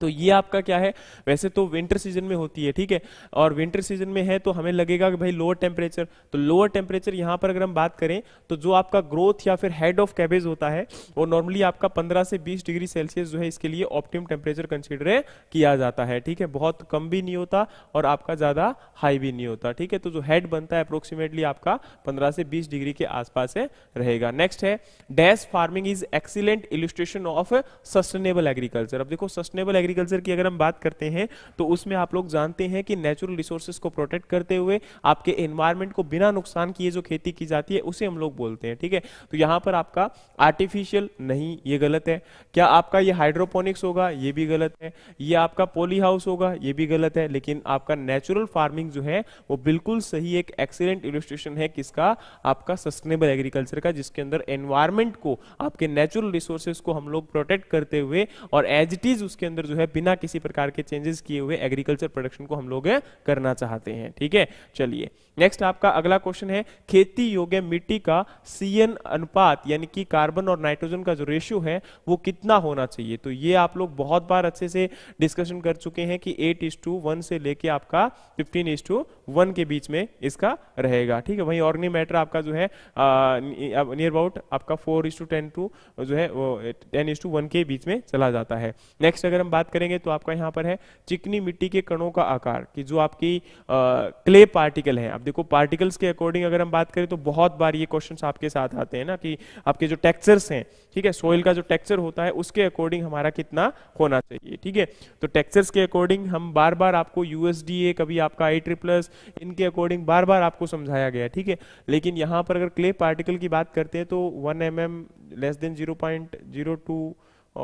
Speaker 1: तो ये आपका क्या है वैसे तो विंटर सीजन में होती है ठीक है और विंटर सीजन में है तो हमें लगेगा कि भाई लोअर टेम्परेचर तो लोअर टेम्परेचर यहाँ पर अगर हम बात करें तो जो आपका ग्रोथ या फिर हेड ऑफ कैबेज होता है वो नॉर्मली आपका 15 से 20 डिग्री सेल्सियस जो है इसके लिए ऑप्टिम टेम्परेचर कंसिडर किया जाता है ठीक है बहुत कम भी नहीं होता और आपका ज़्यादा हाई भी नहीं होता ठीक है तो जो हेड बनता है अप्रोक्सीमेटली आपका पंद्रह से बीस डिग्री के आसपास है रहेगा नेक्स्ट है dash farming is excellent illustration of sustainable agriculture अब देखो सस्टेनेबल एग्रीकल्चर की अगर हम बात करते हैं तो उसमें आप लोग जानते हैं कि नेचुरल रिसोर्सेज को प्रोटेक्ट करते हुए आपके एनवायरमेंट को बिना नुकसान किए जो खेती की जाती है उसे हम लोग बोलते हैं ठीक है तो यहां पर आपका आर्टिफिशियल नहीं ये गलत है क्या आपका ये हाइड्रोपोनिक्स होगा ये भी गलत है ये आपका पोली हाउस होगा ये भी गलत है लेकिन आपका नेचुरल फार्मिंग जो है वो बिल्कुल सही एक एक्सीलेंट इलिस्ट्रेशन है किसका आपका सस्टेनेबल एग्रीकल्चर का जिसके अंदर एनवायरमेंट को आपके नेचुरल रिसोर्सेज को हम लोग प्रोटेक्ट करते हुए और एज इट इज उसके अंदर जो है बिना किसी प्रकार के चेंजेस किए हुए एग्रीकल्चर प्रोडक्शन को हम लोग करना चाहते हैं ठीक है चलिए नेक्स्ट आपका अगला क्वेश्चन है खेती योग्य मिट्टी का सीएन अनुपात यानी कि कार्बन और नाइट्रोजन का जो रेशियो है वो कितना होना चाहिए तो ये आप लोग बहुत बार अच्छे से डिस्कशन कर चुके हैं कि एट इज टू वन से लेके आपका फिफ्टीन इज टू वन के बीच में इसका रहेगा ठीक है वही ऑर्गनी मैटर आपका जो है नियर अबाउट आपका four is to ten two जो है वो टेन इज टू वन के बीच में चला जाता है नेक्स्ट अगर हम बात करेंगे तो आपका यहाँ पर है चिकनी मिट्टी के कणों का आकार कि जो आपकी क्ले पार्टिकल है आप देखो पार्टिकल्स के अकॉर्डिंग अगर हम बात करें तो बहुत बार ये क्वेश्चन आपके साथ आते हैं ना कि आपके जो टेक्सचर्स हैं ठीक है सोइल का जो टेक्सचर होता है उसके अकॉर्डिंग हमारा कितना होना चाहिए ठीक है तो टेक्सचर्स के अकॉर्डिंग हम बार बार आपको यूएसडीए कभी आपका आई ट्रिप्लस इनके अकॉर्डिंग बार बार आपको समझाया गया ठीक है लेकिन यहाँ पर अगर क्ले पार्टिकल की बात करते हैं तो one M M less than zero point zero two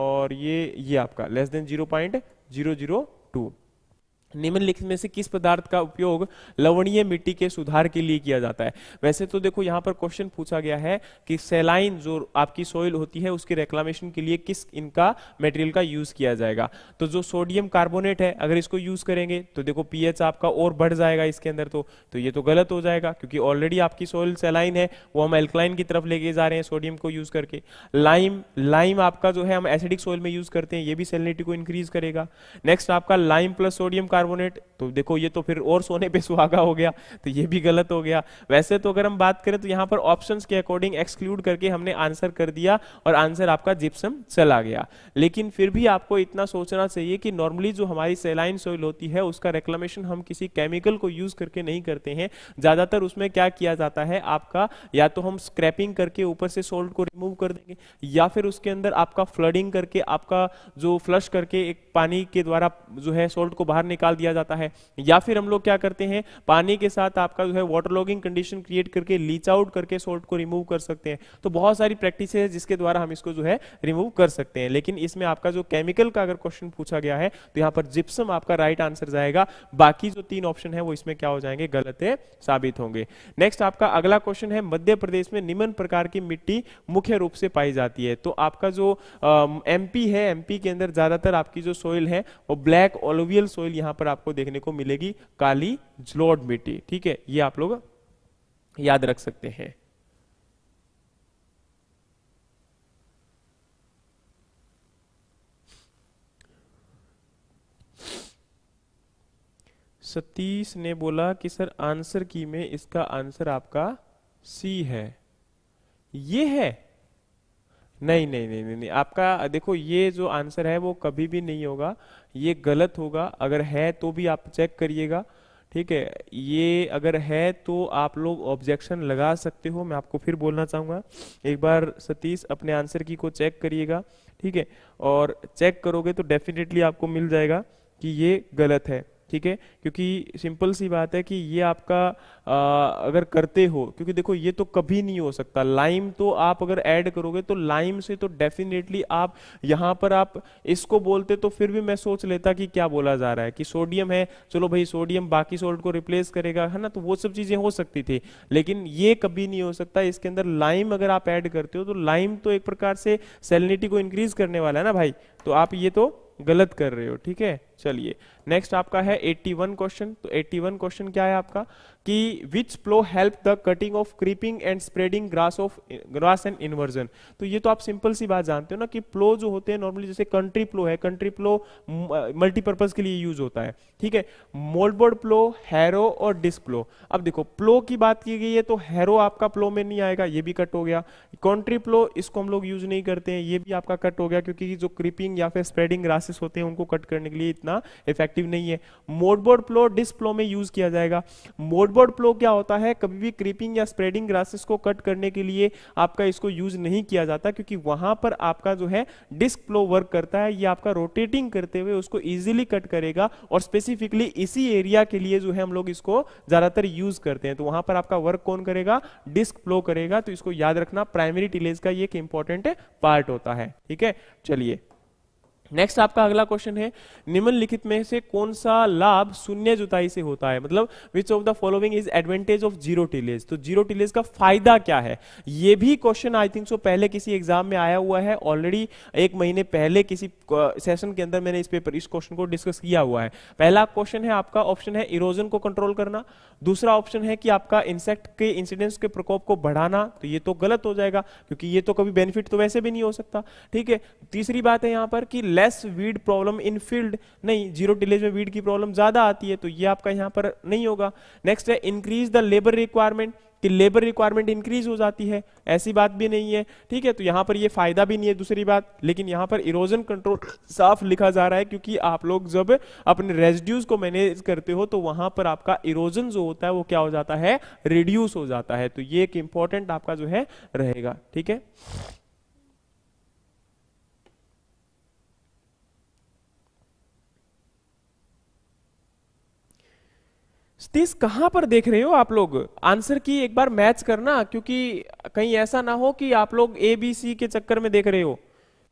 Speaker 1: और ये ये आपका less than zero point zero zero two निम्नलिखित में से किस पदार्थ का उपयोग लवणीय मिट्टी के सुधार के लिए किया जाता है वैसे तो देखो यहाँ पर क्वेश्चन पूछा गया है कि सेलाइन जो आपकी सोइल होती है उसके रेक्लामेशन के लिए किस इनका मटेरियल का यूज किया जाएगा तो जो सोडियम कार्बोनेट है अगर इसको यूज करेंगे तो देखो पीएच आपका और बढ़ जाएगा इसके अंदर तो तो ये तो गलत हो जाएगा क्योंकि ऑलरेडी आपकी सोइल सेलाइन है वो हम एल्कलाइन की तरफ लेके जा रहे हैं सोडियम को यूज करके लाइम लाइम आपका जो है हम एसिडिक सोइल में यूज करते हैं ये भी सेलिनिटी को इंक्रीज करेगा नेक्स्ट आपका lime plus sodium carbonate carbonate तो देखो ये तो फिर और सोने पे सुहागा हो गया तो ये भी गलत हो गया वैसे तो अगर हम बात करें तो यहाँ पर ऑप्शन के अकॉर्डिंग एक्सक्लूड करके हमने आंसर कर दिया और आंसर आपका जिप्सम चला गया लेकिन फिर भी आपको इतना सोचना चाहिए कि नॉर्मली जो हमारी सेलाइन सोइल होती है उसका रेक्लामेशन हम किसी केमिकल को यूज करके नहीं करते हैं ज्यादातर उसमें क्या किया जाता है आपका या तो हम स्क्रैपिंग करके ऊपर से सोल्ट को रिमूव कर देंगे या फिर उसके अंदर आपका फ्लडिंग करके आपका जो फ्लश करके एक पानी के द्वारा जो है सोल्ट को बाहर निकाल डाल दिया जाता है या फिर हम लोग क्या करते हैं पानी के साथ आपका जो है वाटर लॉगिंग कंडीशन क्रिएट करके लीच आउट करके सोल्ट को रिमूव कर सकते हैं तो बहुत सारी प्रैक्टिस है जिसके द्वारा हम इसको जो है रिमूव कर सकते हैं लेकिन इसमें आपका जो केमिकल का अगर क्वेश्चन पूछा गया है तो यहाँ पर जिप्सम आपका राइट आंसर जाएगा बाकी जो तीन ऑप्शन है वो इसमें क्या हो जाएंगे गलत साबित होंगे नेक्स्ट आपका अगला क्वेश्चन है मध्य प्रदेश में निम्न प्रकार की मिट्टी मुख्य रूप से पाई जाती है तो आपका जो एमपी है एमपी के अंदर ज्यादातर आपकी जो सोइल है वो ब्लैक ओलोवियल सोइल यहाँ पर आपको देखने को मिलेगी काली जलोड मिट्टी ठीक है ये आप लोग याद रख सकते हैं सतीश ने बोला कि सर आंसर की में इसका आंसर आपका सी है ये है नहीं नहीं नहीं नहीं, नहीं आपका देखो ये जो आंसर है वो कभी भी नहीं होगा ये गलत होगा अगर है तो भी आप चेक करिएगा ठीक है ये अगर है तो आप लोग ऑब्जेक्शन लगा सकते हो मैं आपको फिर बोलना चाहूँगा एक बार सतीश अपने आंसर की को चेक करिएगा ठीक है और चेक करोगे तो डेफिनेटली आपको मिल जाएगा कि ये गलत है ठीक है क्योंकि सिंपल सी बात है कि ये आपका आ, अगर करते हो क्योंकि देखो ये तो कभी नहीं हो सकता लाइम तो आप अगर ऐड करोगे तो लाइम से तो डेफिनेटली आप यहाँ पर आप इसको बोलते तो फिर भी मैं सोच लेता कि क्या बोला जा रहा है कि सोडियम है चलो भाई सोडियम बाकी सोल्ट को रिप्लेस करेगा है ना तो वो सब चीज़ें हो सकती थी लेकिन ये कभी नहीं हो सकता इसके अंदर लाइम अगर आप ऐड करते हो तो लाइम तो एक प्रकार से सेलिनिटी को इंक्रीज करने वाला है ना भाई तो आप ये तो गलत कर रहे हो ठीक है चलिए नेक्स्ट आपका है 81 क्वेश्चन तो 81 क्वेश्चन क्या है आपका कि which plough help the cutting of creeping and spreading grass of grass and inversion तो ये तो आप सिंपल सी बात जानते हो ना कि प्लो जो होते हैं नॉर्मली जैसे कंट्री प्लो है कंट्री प्लो मल्टीपर्पज के लिए यूज होता है ठीक है मोल्डबोर्ड प्लो हैरो और डिस्क डिस्प्लो अब देखो प्लो की बात की गई है तो हैरो आपका प्लो में नहीं आएगा ये भी कट हो गया कंट्री प्लो इसको हम लोग यूज नहीं करते हैं ये भी आपका कट हो गया क्योंकि जो क्रीपिंग या फिर स्प्रेडिंग ग्रासेस होते हैं उनको कट करने के लिए इतना इतना इफेक्टिव नहीं है मोडबोर्ड प्लो डिस्प्लो में यूज किया जाएगा मोडबोर्ड प्लो क्या होता है कभी भी क्रीपिंग या स्प्रेडिंग ग्रासेस को कट करने के लिए आपका इसको यूज नहीं किया जाता क्योंकि वहां पर आपका जो है डिस्क प्लो वर्क करता है ये आपका रोटेटिंग करते हुए उसको इजिली कट करेगा और स्पेसिफिकली इसी एरिया के लिए जो है हम लोग इसको ज्यादातर यूज करते हैं तो वहां पर आपका वर्क कौन करेगा डिस्क प्लो करेगा तो इसको याद रखना प्राइमरी टिलेज का ये एक इंपॉर्टेंट पार्ट होता है ठीक है चलिए नेक्स्ट आपका अगला क्वेश्चन है निम्नलिखित में से कौन सा लाभ शून्य जुताई से होता है मतलब which of the following is advantage of zero tillage तो जीरो टिलेज का फायदा क्या है ये भी क्वेश्चन आई थिंक सो पहले किसी एग्जाम में आया हुआ है ऑलरेडी एक महीने पहले किसी सेशन के अंदर मैंने इस पेपर इस क्वेश्चन को डिस्कस किया हुआ है पहला क्वेश्चन है आपका ऑप्शन है इरोजन को कंट्रोल करना दूसरा ऑप्शन है कि आपका इंसेक्ट के इंसिडेंस के प्रकोप को बढ़ाना तो ये तो गलत हो जाएगा क्योंकि ये तो कभी बेनिफिट तो वैसे भी नहीं हो सकता ठीक है तीसरी बात है यहाँ पर कि less weed problem in field नहीं जीरो टिलेज में वीड की प्रॉब्लम ज्यादा आती है तो ये आपका यहां पर नहीं होगा नेक्स्ट है इंक्रीज द लेबर रिक्वायरमेंट कि लेबर रिक्वायरमेंट इंक्रीज हो जाती है ऐसी बात भी नहीं है ठीक है तो यहां पर ये फायदा भी नहीं है दूसरी बात लेकिन यहां पर इरोजन कंट्रोल साफ लिखा जा रहा है क्योंकि आप लोग जब अपने रेजिड्यूज को मैनेज करते हो तो वहां पर आपका इरोजन जो होता है वो क्या हो जाता है रिड्यूस हो जाता है तो ये एक इंपॉर्टेंट आपका जो है रहेगा ठीक है तेज कहां पर देख रहे हो आप लोग आंसर की एक बार मैच करना क्योंकि कहीं ऐसा ना हो कि आप लोग ए बी सी के चक्कर में देख रहे हो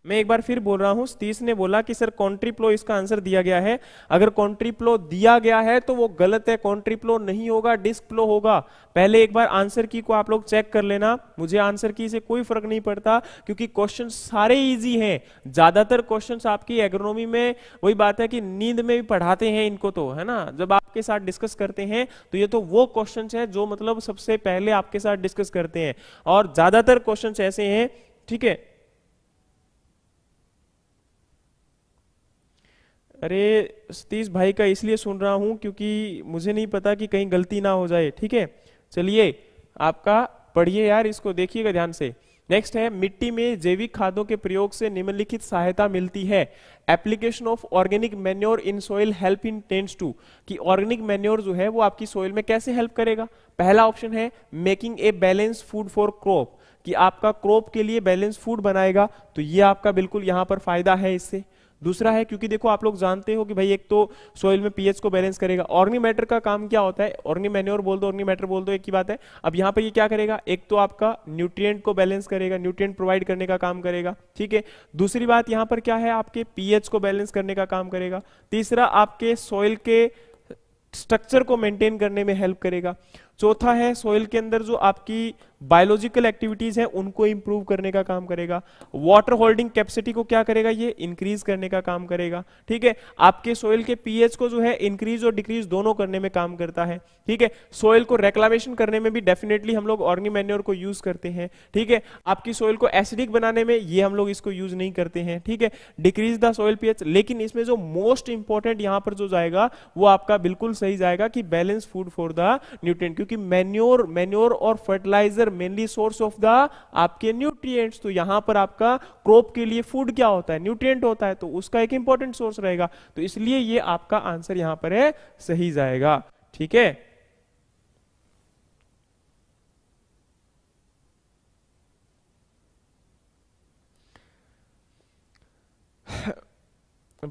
Speaker 1: मैं एक बार फिर बोल रहा हूं सतीश ने बोला कि सर कॉन्ट्रीप्लो इसका आंसर दिया गया है अगर कॉन्ट्रीप्लो दिया गया है तो वो गलत है कॉन्ट्रीप्लो नहीं होगा प्लो होगा पहले एक बार आंसर की को आप लोग चेक कर लेना मुझे आंसर की से कोई फर्क नहीं पड़ता क्योंकि क्वेश्चन सारे इजी हैं ज्यादातर क्वेश्चन आपकी एग्रोनॉमी में वही बात है कि नींद में भी पढ़ाते हैं इनको तो है ना जब आपके साथ डिस्कस करते हैं तो ये तो वो क्वेश्चन है जो मतलब सबसे पहले आपके साथ डिस्कस करते हैं और ज्यादातर क्वेश्चन ऐसे हैं ठीक है अरे सतीश भाई का इसलिए सुन रहा हूं क्योंकि मुझे नहीं पता कि कहीं गलती ना हो जाए ठीक है चलिए आपका पढ़िए यार इसको देखिएगा ध्यान से नेक्स्ट है मिट्टी में जैविक खादों के प्रयोग से निम्नलिखित सहायता मिलती है application of organic manure in soil help in tense to कि ऑर्गेनिक मेन्योर जो है वो आपकी सॉइल में कैसे हेल्प करेगा पहला ऑप्शन है making a balance food for crop कि आपका क्रॉप के लिए बैलेंस फूड बनाएगा तो ये आपका बिल्कुल यहां पर फायदा है इससे दूसरा है क्योंकि देखो आप लोग जानते हो कि भाई एक तो सॉइल में पीएच को बैलेंस करेगा ऑर्नी मैटर का काम क्या होता है ऑर्नी मैन्योर बोल दो ऑर्नी मैटर बोल दो एक ही बात है अब यहाँ पर ये क्या करेगा एक तो आपका न्यूट्रिएंट को बैलेंस करेगा न्यूट्रिएंट प्रोवाइड करने का काम करेगा ठीक है दूसरी बात यहाँ पर क्या है आपके पीएच को बैलेंस करने का काम करेगा तीसरा आपके सॉइल के स्ट्रक्चर को मेंटेन करने में हेल्प करेगा चौथा है सॉइल के अंदर जो आपकी बायोलॉजिकल एक्टिविटीज है उनको इंप्रूव करने का काम करेगा वाटर होल्डिंग कैपेसिटी को क्या करेगा ये इंक्रीज करने का काम करेगा ठीक है आपके सॉइल के पीएच को जो है इंक्रीज और डिक्रीज दोनों करने में काम करता है ठीक है सॉइल को रेक्लामेशन करने में भी डेफिनेटली हम लोग ऑर्गे मैन्योर को यूज करते हैं ठीक है आपकी सॉइल को एसिडिक बनाने में ये हम लोग इसको यूज नहीं करते हैं ठीक है डिक्रीज द सॉइल पीएच लेकिन इसमें जो मोस्ट इंपॉर्टेंट यहां पर जो जाएगा वो आपका बिल्कुल सही जाएगा कि बैलेंस फूड फॉर द क्योंकि क्योंकि मैन्योर मैन्योर और fertiliser mainly source of the आपके न्यूट्रिएंट्स तो यहां पर आपका क्रॉप के लिए फूड क्या होता है न्यूट्रिएंट होता है तो उसका एक इंपॉर्टेंट सोर्स रहेगा तो इसलिए ये आपका आंसर यहां पर है सही जाएगा ठीक है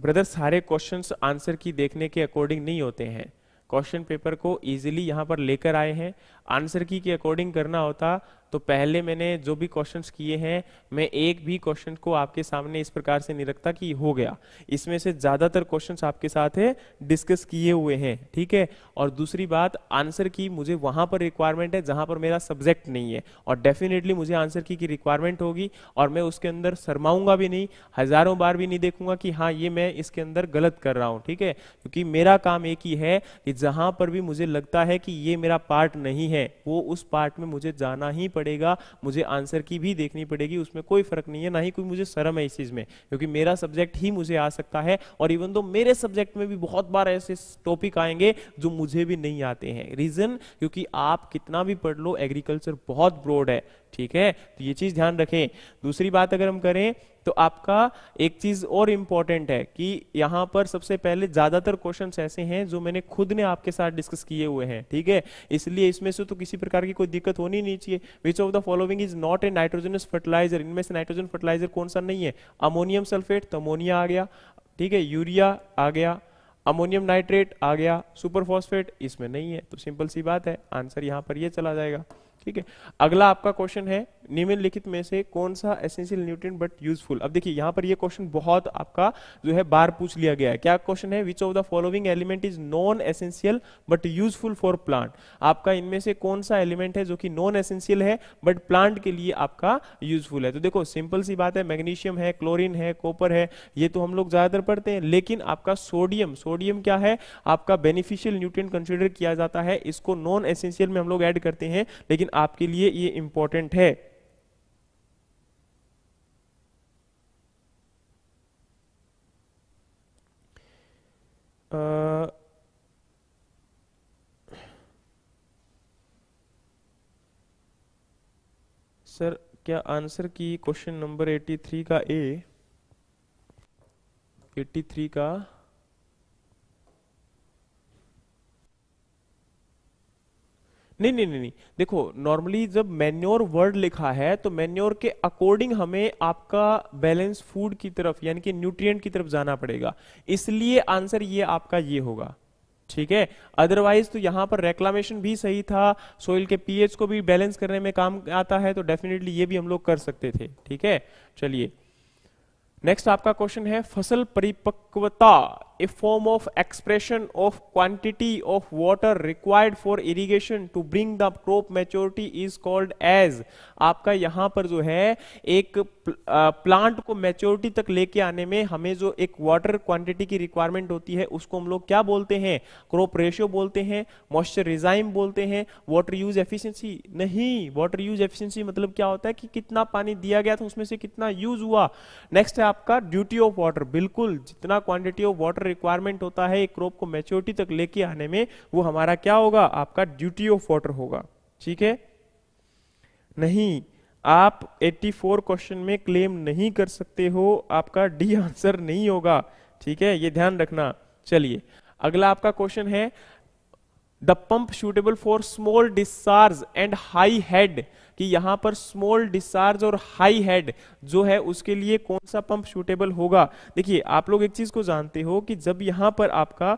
Speaker 1: ब्रदर सारे क्वेश्चंस आंसर की देखने के अकॉर्डिंग नहीं होते हैं क्वेश्चन पेपर को इजीली यहां पर लेकर आए हैं आंसर की के अकॉर्डिंग करना होता तो पहले मैंने जो भी क्वेश्चंस किए हैं मैं एक भी क्वेश्चन को आपके सामने इस प्रकार से नहीं रखता कि हो गया इसमें से ज़्यादातर क्वेश्चंस आपके साथ है डिस्कस किए हुए हैं ठीक है और दूसरी बात आंसर की मुझे वहां पर रिक्वायरमेंट है जहां पर मेरा सब्जेक्ट नहीं है और डेफिनेटली मुझे आंसर की, की रिक्वायरमेंट होगी और मैं उसके अंदर शरमाऊंगा भी नहीं हज़ारों बार भी नहीं देखूंगा कि हाँ ये मैं इसके अंदर गलत कर रहा हूँ ठीक है क्योंकि मेरा काम एक ही है कि जहाँ पर भी मुझे लगता है कि ये मेरा पार्ट नहीं है है वो उस पार्ट में मुझे जाना ही पड़ेगा मुझे आंसर की भी देखनी पड़ेगी उसमें कोई फर्क नहीं है ना ही कोई मुझे शर्म है इस चीज में क्योंकि मेरा सब्जेक्ट ही मुझे आ सकता है और इवन दो मेरे सब्जेक्ट में भी बहुत बार ऐसे टॉपिक आएंगे जो मुझे भी नहीं आते हैं रीजन क्योंकि आप कितना भी पढ़ लो एग्रीकल्चर बहुत ब्रॉड है ठीक है तो ये चीज ध्यान रखें दूसरी बात अगर हम करें तो आपका एक चीज और इंपॉर्टेंट है कि यहां पर सबसे पहले ज्यादातर क्वेश्चंस ऐसे हैं जो मैंने खुद ने आपके साथ डिस्कस किए हुए हैं ठीक है इसलिए इसमें से तो किसी प्रकार की कोई दिक्कत होनी नहीं चाहिए which of the following is not a nitrogenous fertiliser इनमें से नाइट्रोजन फर्टिलाइजर कौन सा नहीं है अमोनियम सल्फेट तो अमोनिया आ गया ठीक है यूरिया आ गया अमोनियम नाइट्रेट आ गया सुपरफॉस्फेट इसमें नहीं है तो सिंपल सी बात है आंसर यहां पर यह चला जाएगा ठीक है अगला आपका क्वेश्चन है निम्नलिखित में से कौन सा एसेंशियल न्यूट्रिएंट बट यूजफुल अब देखिए यहां पर ये क्वेश्चन बहुत आपका जो है बार पूछ लिया गया है क्या क्वेश्चन है which of the following element is non essential but useful for plant आपका इनमें से कौन सा एलिमेंट है जो कि नॉन एसेंशियल है बट प्लांट के लिए आपका यूजफुल है तो देखो सिंपल सी बात है मैग्नीशियम है क्लोरिन है कॉपर है ये तो हम लोग ज्यादातर पढ़ते हैं लेकिन आपका सोडियम सोडियम क्या है आपका बेनिफिशियल न्यूट्रिएंट कंसिडर किया जाता है इसको नॉन एसेंशियल में हम लोग ऐड करते हैं लेकिन लेकिन आपके लिए ये इंपॉर्टेंट है आ, सर क्या आंसर की क्वेश्चन नंबर 83 का ए 83 का नहीं नहीं नहीं देखो नॉर्मली जब मैन्योर वर्ड लिखा है तो मैन्योर के अकॉर्डिंग हमें आपका बैलेंस फूड की तरफ यानी कि न्यूट्रिएंट की तरफ जाना पड़ेगा इसलिए आंसर ये आपका ये होगा ठीक है अदरवाइज तो यहां पर रेक्लामेशन भी सही था सोइल के पीएच को भी बैलेंस करने में काम आता है तो डेफिनेटली ये भी हम लोग कर सकते थे ठीक है चलिए नेक्स्ट आपका क्वेश्चन है फसल परिपक्वता a form of expression of quantity of water required for irrigation to bring the crop maturity is called as आपका यहां पर जो है एक प्लांट को मैच्योरिटी तक लेके आने में हमें जो एक वाटर क्वांटिटी की रिक्वायरमेंट होती है उसको हम लोग क्या बोलते हैं क्रॉप रेशियो बोलते हैं मॉइस्चर रिजाइम बोलते हैं वाटर यूज एफिशिएंसी नहीं वाटर यूज एफिशिएंसी मतलब क्या होता है कि कितना पानी दिया गया था उसमें से कितना यूज हुआ नेक्स्ट है आपका ड्यूटी ऑफ वाटर बिल्कुल जितना क्वांटिटी ऑफ वाटर रिक्वायरमेंट होता है एक क्रॉप को मेच्योरिटी तक लेके आने में वो हमारा क्या होगा आपका ड्यूटी ऑफ वाटर होगा ठीक है नहीं आप 84 क्वेश्चन में क्लेम नहीं कर सकते हो आपका डी आंसर नहीं होगा ठीक है ये ध्यान रखना चलिए अगला आपका क्वेश्चन है the pump suitable for small discharge and high head कि यहां पर स्मॉल डिस्चार्ज और हाई हेड जो है उसके लिए कौन सा पंप सुटेबल होगा देखिए आप लोग एक चीज को जानते हो कि जब यहां पर आपका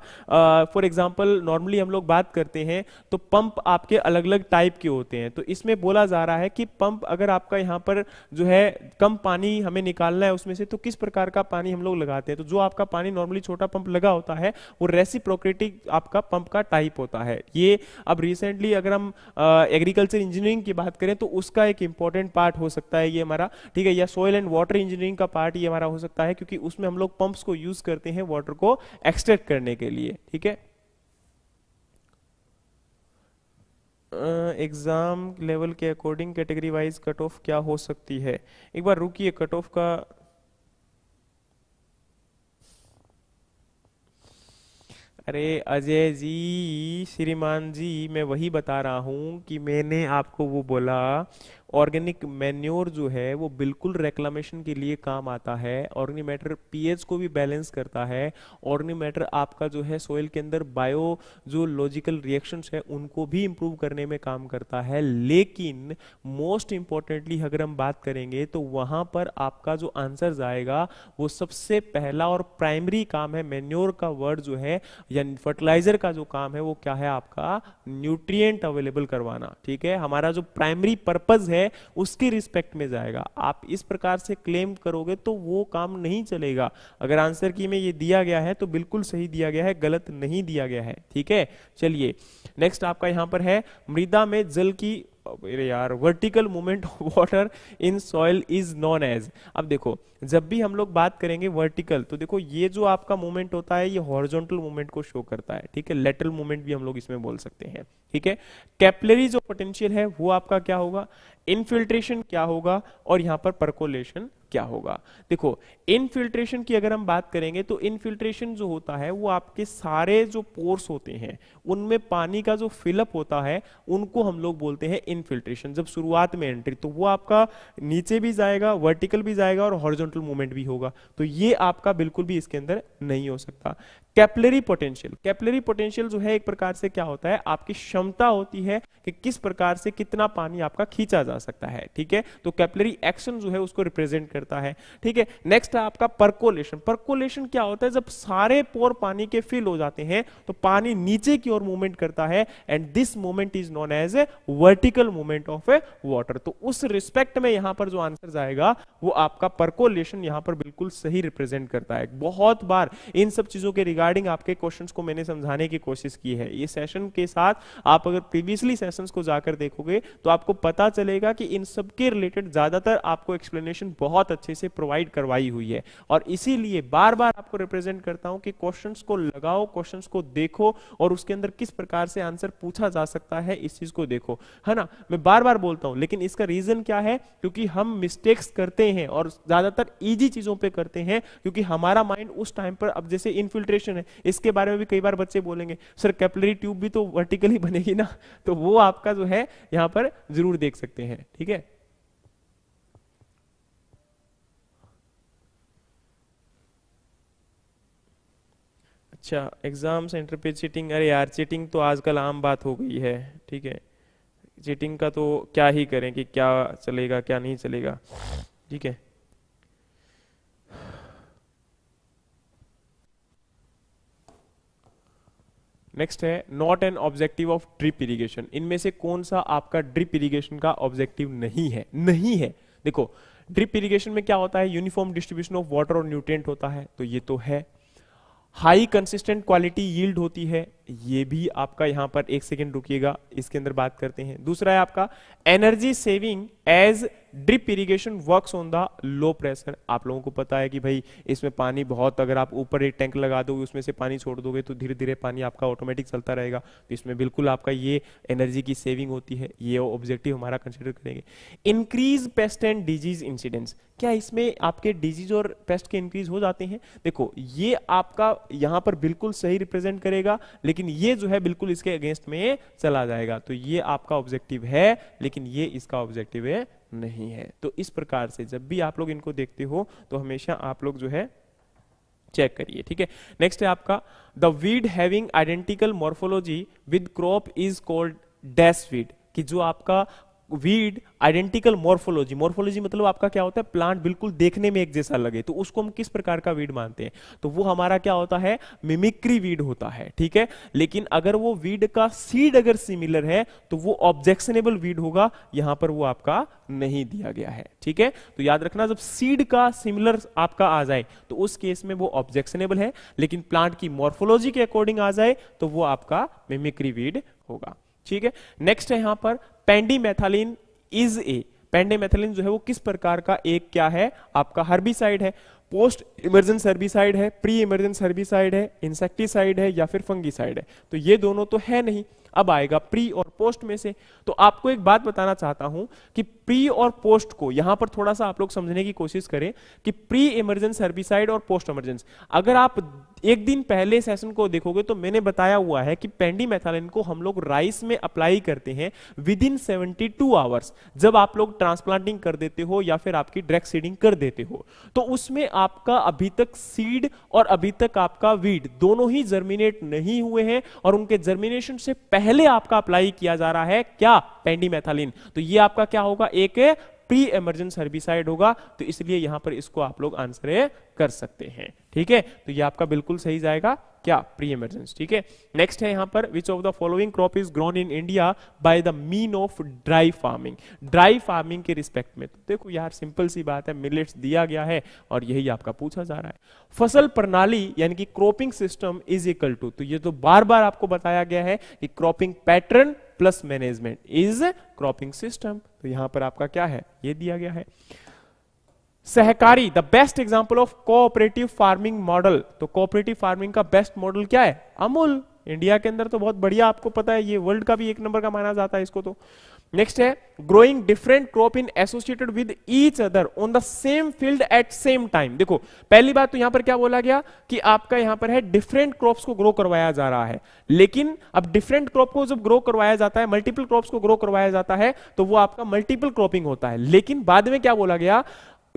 Speaker 1: फॉर एग्जाम्पल नॉर्मली हम लोग बात करते हैं तो पंप आपके अलग अलग टाइप के होते हैं तो इसमें बोला जा रहा है कि पंप अगर आपका यहां पर जो है कम पानी हमें निकालना है उसमें से तो किस प्रकार का पानी हम लोग लगाते हैं तो जो आपका पानी नॉर्मली छोटा पंप लगा होता है वो रेसिप्रोक्रेटिक आपका पंप का टाइप होता है ये अब रिसेंटली अगर हम एग्रीकल्चर इंजीनियरिंग की बात करें तो उसका एक इंपॉर्टेंट पार्ट हो सकता है ये हमारा ठीक है या सोयल एंड वाटर इंजीनियरिंग का पार्ट ये हमारा हो सकता है क्योंकि उसमें हम लोग पंप्स को यूज करते हैं वाटर को एक्सट्रैक्ट करने के लिए ठीक है एग्जाम लेवल के according category wise cut off क्या हो सकती है एक बार रुकिए कट ऑफ का अरे अजय जी श्रीमान जी मैं वही बता रहा हूँ कि मैंने आपको वो बोला ऑर्गेनिक मैन्योर जो है वो बिल्कुल रेक्लामेशन के लिए काम आता है ऑर्गेनिक मैटर पीएच को भी बैलेंस करता है ऑर्गेनिक मैटर आपका जो है सोयल के अंदर बायो जो लॉजिकल रिएक्शंस है उनको भी इम्प्रूव करने में काम करता है लेकिन मोस्ट इंपॉर्टेंटली अगर हम बात करेंगे तो वहाँ पर आपका जो आंसर आएगा वो सबसे पहला और प्राइमरी काम है मैन्योर का वर्ड जो है या फर्टिलाइजर का जो काम है वो क्या है आपका न्यूट्रिय अवेलेबल करवाना ठीक है हमारा जो प्राइमरी पर्पज है है उसके रिस्पेक्ट में जाएगा आप इस प्रकार से क्लेम करोगे तो वो काम नहीं चलेगा अगर आंसर की में ये दिया गया है तो बिल्कुल सही दिया गया है गलत नहीं दिया गया है ठीक है चलिए नेक्स्ट आपका यहां पर है मृदा में जल की मेरे यार vertical movement of water in soil is known as अब देखो जब भी हम लोग बात करेंगे वर्टिकल तो देखो ये जो आपका मूवमेंट होता है ये हॉर्जोंटल मूवमेंट को शो करता है ठीक है लेटरल मूवमेंट भी हम लोग इसमें बोल सकते हैं ठीक है कैपलरी जो पोटेंशियल है वो आपका क्या होगा इनफिल्ट्रेशन क्या होगा और यहां पर परकोलेशन क्या होगा देखो इनफिल्ट्रेशन की अगर हम बात करेंगे तो इनफिल्ट्रेशन जो होता है वो आपके सारे जो पोर्स होते हैं उनमें पानी का जो फिलअप होता है उनको हम लोग बोलते हैं इनफिल्ट्रेशन जब शुरुआत में एंट्री तो वो आपका नीचे भी जाएगा वर्टिकल भी जाएगा और हॉरिजॉन्टल मूवमेंट भी होगा तो ये आपका बिल्कुल भी इसके अंदर नहीं हो सकता कैपलरी पोटेंशियल कैपलरी पोटेंशियल जो है एक प्रकार से क्या होता है आपकी क्षमता होती है कि किस प्रकार से कितना पानी आपका खींचा जा सकता है ठीक है तो कैपलरी एक्शन जो है उसको रिप्रेजेंट करता है ठीक है नेक्स्ट है आपका परकोलेशन परकोलेशन क्या होता है जब सारे पोर पानी के फिल हो जाते हैं तो पानी नीचे की ओर मूवमेंट करता है and this movement is known as a vertical movement of a water तो उस रिस्पेक्ट में यहां पर जो आंसर जाएगा वो आपका परकोलेशन यहां पर बिल्कुल सही रिप्रेजेंट करता है बहुत बार इन सब चीजों के रिगार्ड रिगार्डिंग आपके क्वेश्चन को मैंने समझाने की कोशिश की है ये सेशन के साथ आप अगर प्रीवियसली सेशन को जाकर देखोगे तो आपको पता चलेगा कि इन सबके रिलेटेड ज्यादातर आपको एक्सप्लेनेशन बहुत अच्छे से प्रोवाइड करवाई हुई है और इसीलिए बार बार आपको रिप्रेजेंट करता हूं कि क्वेश्चन को लगाओ क्वेश्चन को देखो और उसके अंदर किस प्रकार से आंसर पूछा जा सकता है इस चीज को देखो है ना मैं बार बार बोलता हूं लेकिन इसका रीजन क्या है क्योंकि हम मिस्टेक्स करते हैं और ज्यादातर इजी चीजों पे करते हैं क्योंकि हमारा माइंड उस टाइम पर अब जैसे इनफिल्ट्रेशन क्वेश्चन है इसके बारे में भी कई बार बच्चे बोलेंगे सर कैपलरी ट्यूब भी तो वर्टिकली बनेगी ना तो वो आपका जो है यहां पर जरूर देख सकते हैं ठीक है अच्छा एग्जाम सेंटर पे चीटिंग अरे यार चीटिंग तो आजकल आम बात हो गई है ठीक है चीटिंग का तो क्या ही करें कि क्या चलेगा क्या नहीं चलेगा ठीक है नेक्स्ट है not an objective of drip irrigation इनमें से कौन सा आपका ड्रिप इरिगेशन का ऑब्जेक्टिव नहीं है नहीं है देखो ड्रिप इरिगेशन में क्या होता है यूनिफॉर्म डिस्ट्रीब्यूशन ऑफ वाटर और न्यूट्रिएंट होता है तो ये तो है हाई कंसिस्टेंट क्वालिटी यील्ड होती है ये भी आपका यहां पर एक सेकेंड रुकिएगा इसके अंदर बात करते हैं दूसरा है आपका energy saving as drip irrigation works on the low pressure आप लोगों को पता है कि भाई इसमें पानी बहुत अगर आप ऊपर एक टैंक लगा दोगे उसमें से पानी छोड़ दोगे तो धीरे धीरे पानी आपका ऑटोमेटिक चलता रहेगा तो इसमें बिल्कुल आपका ये एनर्जी की सेविंग होती है ये ऑब्जेक्टिव हमारा कंसिडर करेंगे increase pest and disease incidents क्या इसमें आपके डिजीज और पेस्ट के इंक्रीज हो जाते हैं देखो ये आपका यहां पर बिल्कुल सही रिप्रेजेंट करेगा लेकिन ये जो है बिल्कुल इसके अगेंस्ट में चला जाएगा तो ये आपका ऑब्जेक्टिव है लेकिन ये इसका ऑब्जेक्टिव है नहीं है तो इस प्रकार से जब भी आप लोग इनको देखते हो तो हमेशा आप लोग जो है चेक करिए ठीक है नेक्स्ट है आपका the weed having identical morphology with crop is called dash weed कि जो आपका वीड आइडेंटिकल मोर्फोलॉजी मोर्फोलॉजी मतलब आपका क्या होता है प्लांट बिल्कुल देखने में एक जैसा लगे तो उसको हम किस प्रकार का वीड मानते हैं तो वो हमारा क्या होता है मिमिक्री वीड होता है ठीक है लेकिन अगर वो वीड का सीड अगर सिमिलर है तो वो ऑब्जेक्शनेबल वीड होगा यहां पर वो आपका नहीं दिया गया है ठीक है तो याद रखना जब सीड का सिमिलर आपका आ जाए तो उस केस में वो ऑब्जेक्शनेबल है लेकिन प्लांट की मोर्फोलॉजी के अकॉर्डिंग आ जाए तो वो आपका मिमिक्री वीड होगा ठीक है नेक्स्ट है यहां पर पेंडीमेथालिन इज ए पेंडीमेथालीन जो है वो किस प्रकार का एक क्या है आपका हर्बिसाइड है पोस्ट इमरजेंस हर्बिसाइड है प्री इमरजेंस हर्बिसाइड है इंसेक्टिसाइड है या फिर फंगिसाइड है तो ये दोनों तो है नहीं अब आएगा प्री और पोस्ट में से तो आपको एक बात बताना चाहता हूं कि प्री और पोस्ट को यहां पर थोड़ा सा आप लोग समझने की कोशिश करें कि प्री इमरजेंस हर्बिसाइड और पोस्ट इमरजेंस अगर आप एक दिन पहले सेशन को देखोगे तो मैंने बताया हुआ है कि पेंडी मेथालिन को हम लोग राइस में अप्लाई करते हैं विद इन 72 आवर्स जब आप लोग ट्रांसप्लांटिंग कर देते हो या फिर आपकी डायरेक्ट सीडिंग कर देते हो तो उसमें आपका अभी तक सीड और अभी तक आपका वीड दोनों ही जर्मिनेट नहीं हुए हैं और उनके जर्मिनेशन से पहले पहले आपका अप्लाई किया जा रहा है क्या पेंडीमेथालिन तो ये आपका क्या होगा एक प्री एमरजेंस हर्बिसाइड होगा तो इसलिए यहां पर इसको आप लोग आंसर कर सकते हैं ठीक है तो ये आपका बिल्कुल सही जाएगा क्या प्री इमरजेंस ठीक है नेक्स्ट है यहां पर which of the following crop is grown in India by the mean of dry farming dry farming के रिस्पेक्ट में तो देखो यार सिंपल सी बात है मिलेट्स दिया गया है और यही आपका पूछा जा रहा है फसल प्रणाली यानी कि cropping system is equal to तो ये तो बार बार आपको बताया गया है कि cropping pattern plus management is cropping system तो यहां पर आपका क्या है ये दिया गया है सहकारी the best example of cooperative farming model तो कोऑपरेटिव फार्मिंग का बेस्ट मॉडल क्या है अमूल इंडिया के अंदर तो बहुत बढ़िया आपको पता है ये वर्ल्ड का भी एक नंबर का माना जाता है इसको तो नेक्स्ट है growing different crop in associated with each other on the same field at same time देखो पहली बात तो यहां पर क्या बोला गया कि आपका यहां पर है डिफरेंट क्रॉप्स को ग्रो करवाया जा रहा है लेकिन अब डिफरेंट क्रॉप को जब ग्रो करवाया जाता है मल्टीपल क्रॉप्स को ग्रो करवाया जाता है तो वो आपका मल्टीपल क्रॉपिंग होता है लेकिन बाद में क्या बोला गया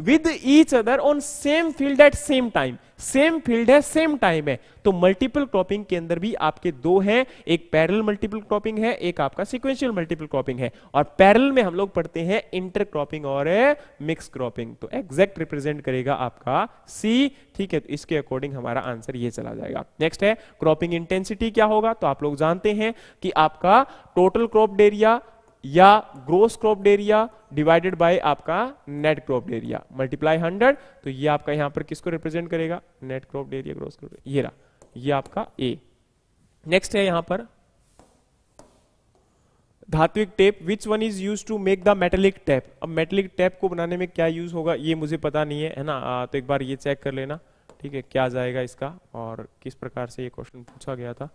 Speaker 1: with each other on same field at same time same field है सेम टाइम है तो मल्टीपल क्रॉपिंग के अंदर भी आपके दो हैं एक पैरल मल्टीपल क्रॉपिंग है एक आपका सिक्वेंशियल मल्टीपल क्रॉपिंग है और पैरल में हम लोग पढ़ते हैं इंटर क्रॉपिंग और मिक्स क्रॉपिंग तो एग्जैक्ट रिप्रेजेंट करेगा आपका सी ठीक है तो इसके अकॉर्डिंग हमारा आंसर ये चला जाएगा नेक्स्ट है क्रॉपिंग इंटेंसिटी क्या होगा तो आप लोग जानते हैं कि आपका टोटल क्रॉप एरिया या gross crop area divided by आपका net crop area multiply hundred तो ये आपका यहां पर किसको रिप्रेजेंट करेगा net crop area gross crop ये रहा ये आपका ए नेक्स्ट है यहां पर धात्विक tape which one is use to make the metallic tape अब मेटेलिक टेप को बनाने में क्या यूज होगा ये मुझे पता नहीं है है ना आ, तो एक बार ये चेक कर लेना ठीक है क्या जाएगा इसका और किस प्रकार से ये क्वेश्चन पूछा गया था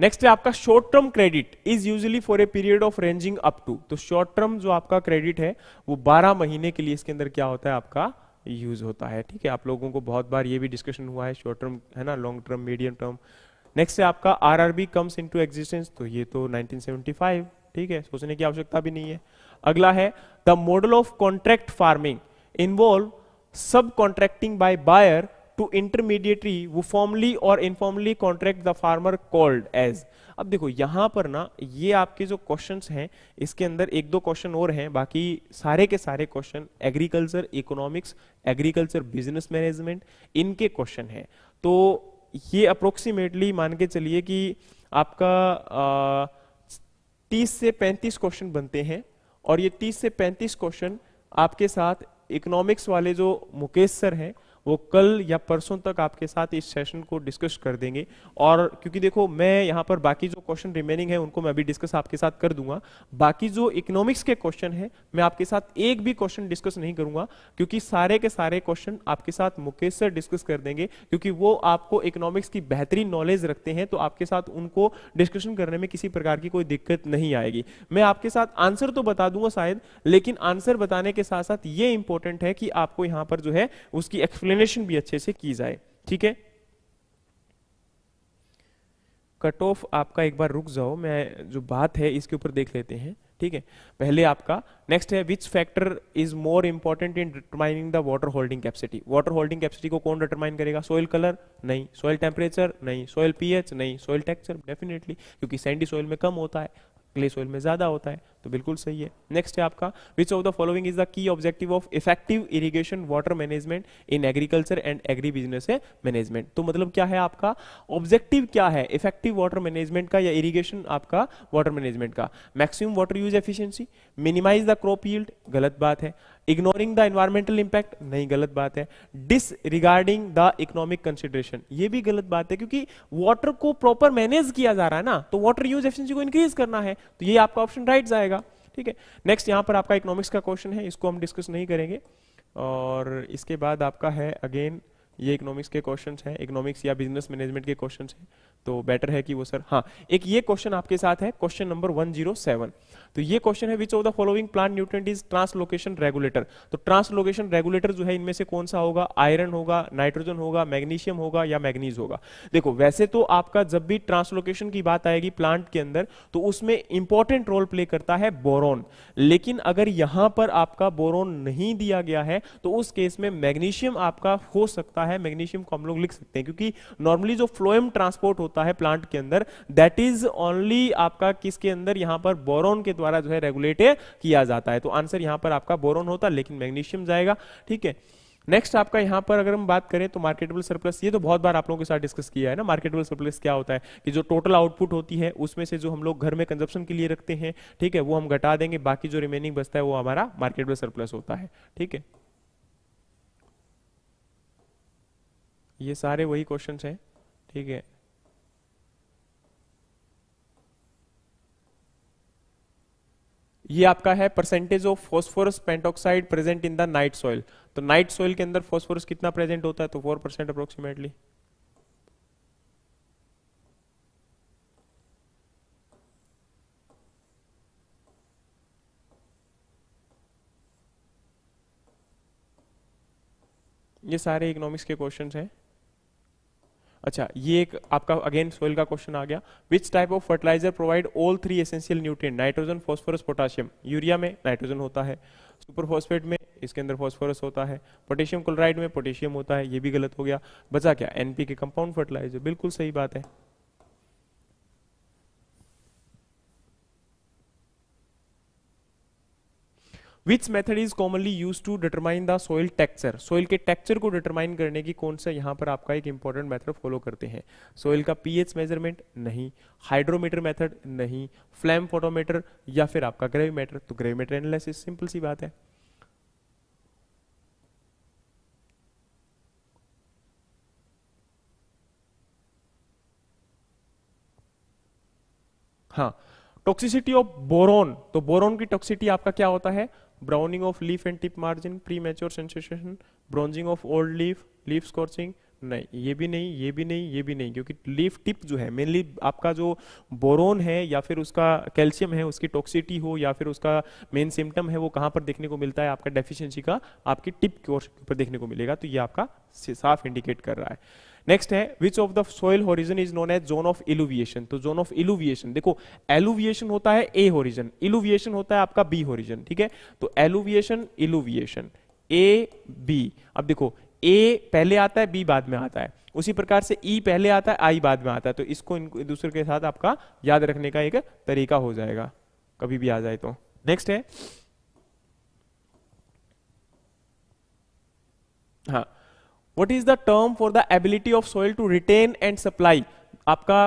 Speaker 1: नेक्स्ट है आपका short term credit is usually for a period of ranging up to तो शॉर्ट टर्म जो आपका क्रेडिट है वो 12 महीने के लिए इसके अंदर क्या होता है आपका यूज होता है ठीक है आप लोगों को बहुत बार ये भी डिस्कशन हुआ है शॉर्ट टर्म है ना long term medium term next है आपका RRB comes into existence तो ये तो नाइनटीन ठीक है सोचने की आवश्यकता भी नहीं है अगला है the model of contract farming involve sub contracting by buyer to intermediary वो फॉर्मली और informally contract the farmer called as अब देखो यहां पर ना ये आपके जो क्वेश्चंस हैं इसके अंदर एक दो क्वेश्चन और हैं बाकी सारे के सारे question agriculture economics agriculture business management इनके क्वेश्चन हैं तो ये अप्रोक्सीमेटली मान के चलिए कि आपका तीस से पैंतीस क्वेश्चन बनते हैं और ये तीस से पैंतीस क्वेश्चन आपके साथ इकोनॉमिक्स वाले जो मुकेश सर हैं वो कल या परसों तक आपके साथ इस सेशन को डिस्कस कर देंगे और क्योंकि देखो मैं यहाँ पर बाकी जो क्वेश्चन रिमेनिंग है उनको मैं अभी डिस्कस आपके साथ कर दूंगा बाकी जो इकोनॉमिक्स के क्वेश्चन है मैं आपके साथ एक भी क्वेश्चन डिस्कस नहीं करूंगा क्योंकि सारे के सारे क्वेश्चन आपके साथ मुकेश सर डिस्कस कर देंगे क्योंकि वो आपको इकोनॉमिक्स की बेहतरीन नॉलेज रखते हैं तो आपके साथ उनको डिस्कशन करने में किसी प्रकार की कोई दिक्कत नहीं आएगी मैं आपके साथ आंसर तो बता दूंगा शायद लेकिन आंसर बताने के साथ साथ ये इंपॉर्टेंट है कि आपको यहाँ पर जो है उसकी एक्सप्लेन कोऑर्डिनेशन भी अच्छे से की जाए ठीक है कट ऑफ आपका एक बार रुक जाओ मैं जो बात है इसके ऊपर देख लेते हैं ठीक है पहले आपका नेक्स्ट है which factor is more important in determining the water holding capacity water holding capacity को कौन डिटरमाइन करेगा सोइल कलर नहीं सोइल टेम्परेचर नहीं सोइल पीएच नहीं सोइल टेक्सचर डेफिनेटली क्योंकि सैंडी सोइल में कम होता है क्ले सोइल में ज्यादा होता है तो बिल्कुल सही है नेक्स्ट है आपका which of the following is the key objective of effective irrigation water management in agriculture and agri business management तो मतलब क्या है आपका ऑब्जेक्टिव क्या है इफेक्टिव वाटर मैनेजमेंट का या इरिगेशन आपका वाटर मैनेजमेंट का maximum water use efficiency minimise the crop yield गलत बात है इग्नोरिंग द एनवायरमेंटल इंपैक्ट नहीं गलत बात है disregarding the economic consideration ये भी गलत बात है क्योंकि वाटर को प्रॉपर मैनेज किया जा रहा है ना तो वाटर यूज एफिशिएंसी को इंक्रीज करना है तो ये आपका ऑप्शन राइट जाएगा ठीक है नेक्स्ट यहां पर आपका इकोनॉमिक्स का क्वेश्चन है इसको हम डिस्कस नहीं करेंगे और इसके बाद आपका है अगेन ये इकोनॉमिक्स के क्वेश्चन है इकोनॉमिक्स या बिजनेस मैनेजमेंट के क्वेश्चन है तो बेटर है कि वो सर हाँ एक ये क्वेश्चन आपके साथ है क्वेश्चन नंबर 107 तो ये क्वेश्चन है which of the following plant nutrient is translocation regulator तो ट्रांसलोकेशन रेगुलेटर जो है इनमें से कौन सा होगा आयरन होगा नाइट्रोजन होगा मैग्नीशियम होगा या मैग्नीज होगा देखो वैसे तो आपका जब भी ट्रांसलोकेशन की बात आएगी प्लांट के अंदर तो उसमें इंपॉर्टेंट रोल प्ले करता है बोरोन लेकिन अगर यहां पर आपका बोरोन नहीं दिया गया है तो उस केस में मैग्नीशियम आपका हो सकता है मैग्नीशियम को हम लोग लिख सकते हैं क्योंकि नॉर्मली जो फ्लोएम ट्रांसपोर्ट होता है प्लांट के अंदर दैट इज ओनली आपका किसके अंदर यहां पर बोरोन के द्वारा जो है रेगुलेट किया जाता है तो आंसर यहां पर आपका बोरोन होता है लेकिन मैग्नीशियम जाएगा ठीक है नेक्स्ट आपका यहां पर अगर हम बात करें तो मार्केटेबल सरप्लस ये तो बहुत बार आप लोगों के साथ डिस्कस किया है ना मार्केटेबल सरप्लस क्या होता है कि जो टोटल आउटपुट होती है उसमें से जो हम लोग घर में कंजप्शन के लिए रखते हैं ठीक है वो हम घटा देंगे बाकी जो रिमेनिंग बचता है वो हमारा मार्केटेबल सरप्लस होता है ठीक है ये सारे वही क्वेश्चन है ठीक है ये आपका है percentage of phosphorus pentoxide present in the night soil तो नाइट सॉइल के अंदर फॉस्फोरस कितना प्रेजेंट होता है तो फोर परसेंट अप्रोक्सीमेटली ये सारे इकोनॉमिक्स के क्वेश्चंस हैं अच्छा ये एक आपका अगेन सोइल का क्वेश्चन आ गया which type of fertiliser provide all three essential nutrient nitrogen phosphorus potassium urea में नाइट्रोजन होता है सुपर फॉस्फेट में इसके अंदर फॉस्फोरस होता है पोटेशियम क्लोराइड में पोटेशियम होता है ये भी गलत हो गया बचा क्या एनपी के कंपाउंड फर्टिलाइजर बिल्कुल सही बात है which method is commonly use to determine the soil texture soil के टेक्चर को डिटरमाइन करने की कौन सा यहाँ पर आपका एक इंपॉर्टेंट मेथड फॉलो करते हैं सोइल का पीएच मेजरमेंट नहीं हाइड्रोमीटर मेथड नहीं फ्लैम फोटोमीटर या फिर आपका मैटर तो ग्रेवीमीटर एनालिसिस सिंपल सी बात है हाँ टॉक्सिसिटी ऑफ बोरोन तो बोरोन की टॉक्सिटी आपका क्या होता है browning of leaf and tip margin premature sensation bronzing of old leaf leaf scorching नहीं ये भी नहीं ये भी नहीं ये भी नहीं क्योंकि लीफ टिप जो है मेनली आपका जो बोरोन है या फिर उसका कैल्शियम है उसकी टॉक्सिटी हो या फिर उसका मेन सिम्टम है वो कहाँ पर देखने को मिलता है आपका डेफिशिएंसी का आपकी टिप के पर देखने को मिलेगा तो ये आपका साफ इंडिकेट कर रहा है नेक्स्ट है which of the soil horizon is known as zone of illuviation तो जोन ऑफ इलुविएशन देखो एलुविएशन होता है ए होरिजन इलुविएशन होता है आपका बी होरिजन ठीक है तो एलुविएशन इलुविएशन ए बी अब देखो ए पहले आता है बी बाद में आता है उसी प्रकार से ई e पहले आता है आई बाद में आता है तो इसको इनको दूसरे के साथ आपका याद रखने का एक तरीका हो जाएगा कभी भी आ जाए तो नेक्स्ट है हाँ what is the term for the ability of soil to retain and supply आपका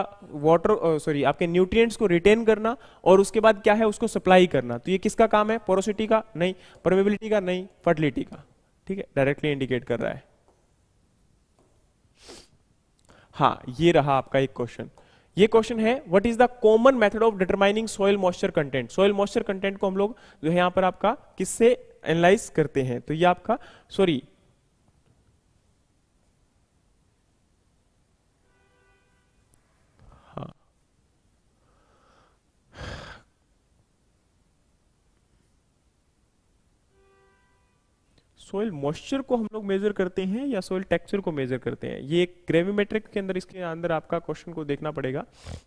Speaker 1: वाटर सॉरी आपके न्यूट्रिएंट्स को रिटेन करना और उसके बाद क्या है उसको सप्लाई करना तो ये किसका काम है पोरोसिटी का नहीं परमेबिलिटी का नहीं फर्टिलिटी का ठीक है डायरेक्टली इंडिकेट कर रहा है हाँ ये रहा आपका एक क्वेश्चन ये क्वेश्चन है what is the common method of determining soil moisture content soil moisture content को हम लोग जो है यहां पर आपका किससे एनालाइज करते हैं तो ये आपका सॉरी सोइल मॉइस्चर को हम लोग मेजर करते हैं या सोइल टेक्सचर को मेजर करते हैं ये एक ग्रेविमेट्रिक के अंदर इसके अंदर आपका क्वेश्चन को देखना पड़ेगा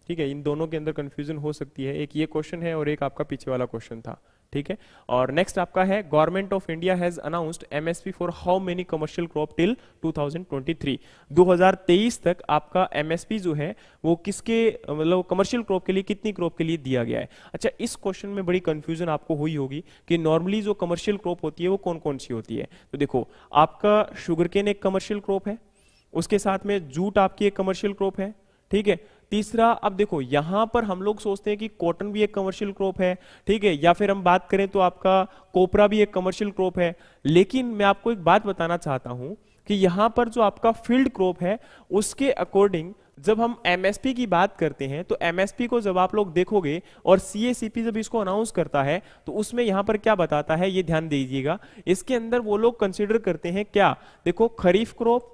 Speaker 1: ठीक है इन दोनों के अंदर कन्फ्यूजन हो सकती है एक ये क्वेश्चन है और एक आपका पीछे वाला क्वेश्चन था ठीक है और नेक्स्ट आपका है government of India has announced MSP for how many commercial crop till 2023 2023 तक आपका एमएसपी जो है वो किसके मतलब कमर्शियल क्रॉप के लिए कितनी क्रॉप के लिए दिया गया है अच्छा इस क्वेश्चन में बड़ी कंफ्यूजन आपको हुई होगी कि नॉर्मली जो कमर्शियल क्रॉप होती है वो कौन कौन सी होती है तो देखो आपका शुगर केन एक कमर्शियल क्रॉप है उसके साथ में जूट आपकी एक कमर्शियल क्रॉप है ठीक है तीसरा अब देखो यहां पर हम लोग सोचते हैं कि कॉटन भी एक कमर्शियल क्रॉप है ठीक है या फिर हम बात करें तो आपका कोपरा भी एक कमर्शियल क्रॉप है लेकिन मैं आपको एक बात बताना चाहता हूं कि यहां पर जो आपका फील्ड क्रॉप है उसके अकॉर्डिंग जब हम एमएसपी की बात करते हैं तो एमएसपी को जब आप लोग देखोगे और सीएसीपी जब इसको अनाउंस करता है तो उसमें यहां पर क्या बताता है ये ध्यान दीजिएगा इसके अंदर वो लोग कंसिडर करते हैं क्या देखो खरीफ क्रॉप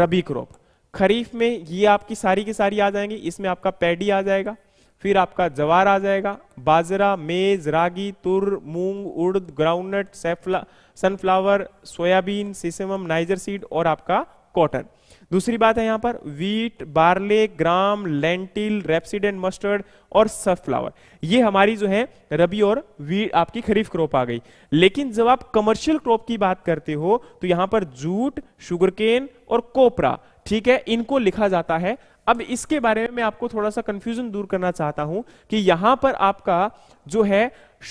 Speaker 1: रबी क्रॉप खरीफ में ये आपकी सारी की सारी आ जाएंगी इसमें आपका पैडी आ जाएगा फिर आपका जवार आ जाएगा बाजरा maize ragi tur moong urad groundnut safflower sunflower soybean sesamum niger seed और आपका कॉटन दूसरी बात है यहाँ पर wheat barley gram lentil rapeseed and mustard और सनफ्लावर ये हमारी जो है रबी और वीट आपकी खरीफ क्रॉप आ गई लेकिन जब आप कमर्शियल क्रॉप की बात करते हो तो यहाँ पर जूट शुगरकेन और कोपरा ठीक है इनको लिखा जाता है अब इसके बारे में मैं आपको थोड़ा सा कंफ्यूजन दूर करना चाहता हूं कि यहां पर आपका जो है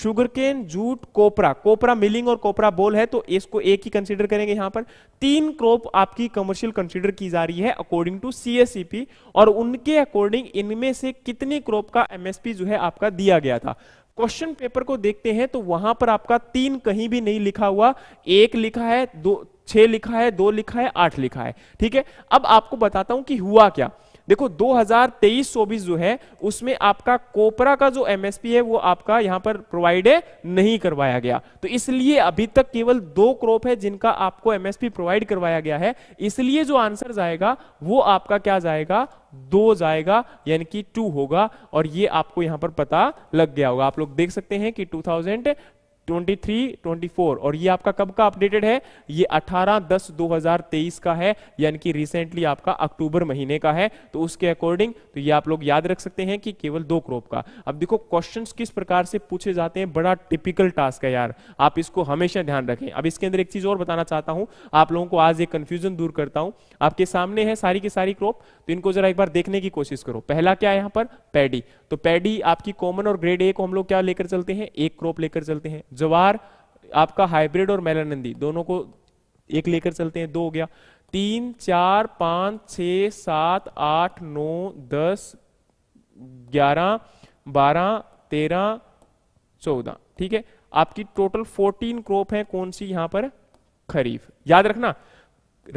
Speaker 1: sugarcane jute copra copra milling और कोपरा बोल है तो इसको एक ही कंसीडर करेंगे यहां पर तीन क्रॉप आपकी कमर्शियल कंसीडर की जा रही है अकॉर्डिंग टू सीएससीपी और उनके अकॉर्डिंग इनमें से कितनी क्रॉप का एमएसपी जो है आपका दिया गया था क्वेश्चन पेपर को देखते हैं तो वहां पर आपका तीन कहीं भी नहीं लिखा हुआ एक लिखा है दो छह लिखा है दो लिखा है आठ लिखा है ठीक है अब आपको बताता हूं कि हुआ क्या देखो 2023-24 जो है उसमें आपका कोपरा का जो एमएसपी है वो आपका यहां पर प्रोवाइड नहीं करवाया गया तो इसलिए अभी तक केवल दो क्रॉप है जिनका आपको एमएसपी प्रोवाइड करवाया गया है इसलिए जो आंसर जाएगा वो आपका क्या जाएगा दो जाएगा यानी कि टू होगा और ये आपको यहां पर पता लग गया होगा आप लोग देख सकते हैं कि 2000 23, 24 और ये आपका कब का अपडेटेड है ये 18 दस 2023 का है यानी कि रिसेंटली आपका अक्टूबर महीने का है तो उसके अकॉर्डिंग तो ये आप लोग याद रख सकते हैं कि केवल दो क्रोप का अब देखो क्वेश्चन किस प्रकार से पूछे जाते हैं बड़ा टिपिकल टास्क है यार आप इसको हमेशा ध्यान रखें अब इसके अंदर एक चीज और बताना चाहता हूं आप लोगों को आज एक कंफ्यूजन दूर करता हूं आपके सामने है सारी की सारी क्रोप इनको जरा एक बार देखने की कोशिश करो पहला क्या है यहां पर पैडी तो पैडी आपकी कॉमन और ग्रेड ए को हम लोग क्या लेकर चलते हैं एक क्रॉप लेकर चलते हैं जवार आपका हाइब्रिड और मेलानंदी दोनों को एक लेकर चलते हैं दो हो गया तीन चार पांच छ सात आठ नौ दस ग्यारह बारह तेरह चौदह ठीक है आपकी टोटल फोर्टीन क्रॉप है कौन सी यहां पर खरीफ याद रखना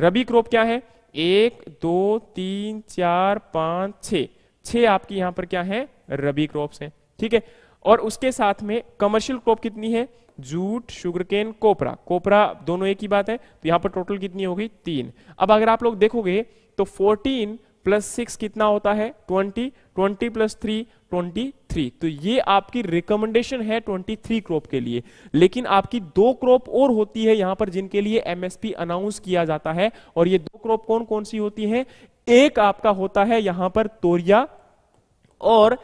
Speaker 1: रबी क्रॉप क्या है एक दो तीन चार पांच छ छह आपकी यहां पर क्या है रबी क्रॉप्स हैं ठीक है और उसके साथ में कमर्शियल क्रॉप कितनी है जूट शुगरकेन कोपरा कोपरा दोनों एक ही बात है तो यहां पर टोटल कितनी होगी तीन अब अगर आप लोग देखोगे तो 14 प्लस सिक्स कितना होता है twenty twenty plus three twenty three तो ये आपकी रिकमेंडेशन है ट्वेंटी थ्री क्रॉप के लिए लेकिन आपकी दो क्रॉप और होती है यहां पर जिनके लिए एमएसपी अनाउंस किया जाता है और ये दो क्रॉप कौन कौन सी होती है एक आपका होता है यहां पर तोरिया और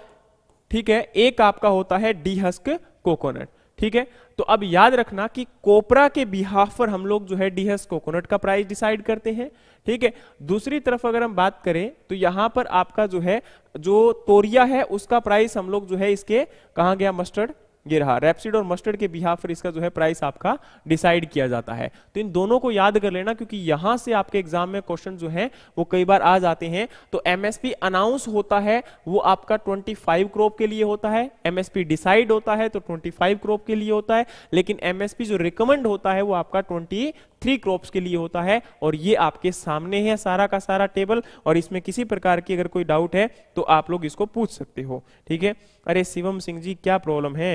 Speaker 1: ठीक है एक आपका होता है डी हस्क कोकोनट ठीक है तो अब याद रखना कि कोपरा के बिहाफ पर हम लोग जो है डीएस कोकोनट का प्राइस डिसाइड करते हैं ठीक है दूसरी तरफ अगर हम बात करें तो यहां पर आपका जो है जो तोरिया है उसका प्राइस हम लोग जो है इसके कहा गया मस्टर्ड ये रहा रेपसिड और मस्टर्ड के बिहार फिर इसका जो है प्राइस आपका डिसाइड किया जाता है तो इन दोनों को याद कर लेना क्योंकि यहां से आपके एग्जाम में क्वेश्चन जो है वो कई बार आ जाते हैं तो एमएसपी अनाउंस होता है वो आपका 25 क्रोप के लिए होता है एमएसपी डिसाइड होता है तो 25 क्रोप के लिए होता है लेकिन एमएसपी जो रिकमेंड होता है वो आपका 23 क्रॉप्स के लिए होता है और ये आपके सामने है सारा का सारा टेबल और इसमें किसी प्रकार की अगर कोई डाउट है तो आप लोग इसको पूछ सकते हो ठीक है अरे शिवम सिंह जी क्या प्रॉब्लम है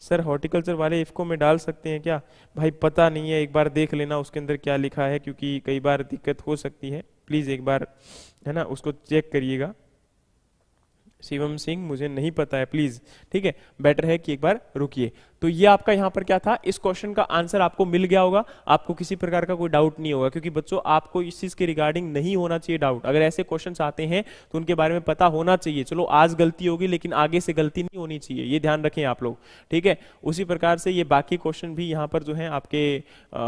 Speaker 1: सर हॉर्टिकल्चर वाले इफ़को में डाल सकते हैं क्या भाई पता नहीं है एक बार देख लेना उसके अंदर क्या लिखा है क्योंकि कई बार दिक्कत हो सकती है प्लीज़ एक बार है ना उसको चेक करिएगा शिवम सिंह मुझे नहीं पता है प्लीज ठीक है बेटर है कि एक बार रुकिए तो ये आपका यहाँ पर क्या था इस क्वेश्चन का आंसर आपको मिल गया होगा आपको किसी प्रकार का कोई डाउट नहीं होगा क्योंकि बच्चों आपको इस चीज के रिगार्डिंग नहीं होना चाहिए डाउट अगर ऐसे क्वेश्चन आते हैं तो उनके बारे में पता होना चाहिए चलो आज गलती होगी लेकिन आगे से गलती नहीं होनी चाहिए ये ध्यान रखें आप लोग ठीक है उसी प्रकार से ये बाकी क्वेश्चन भी यहाँ पर जो है आपके आ,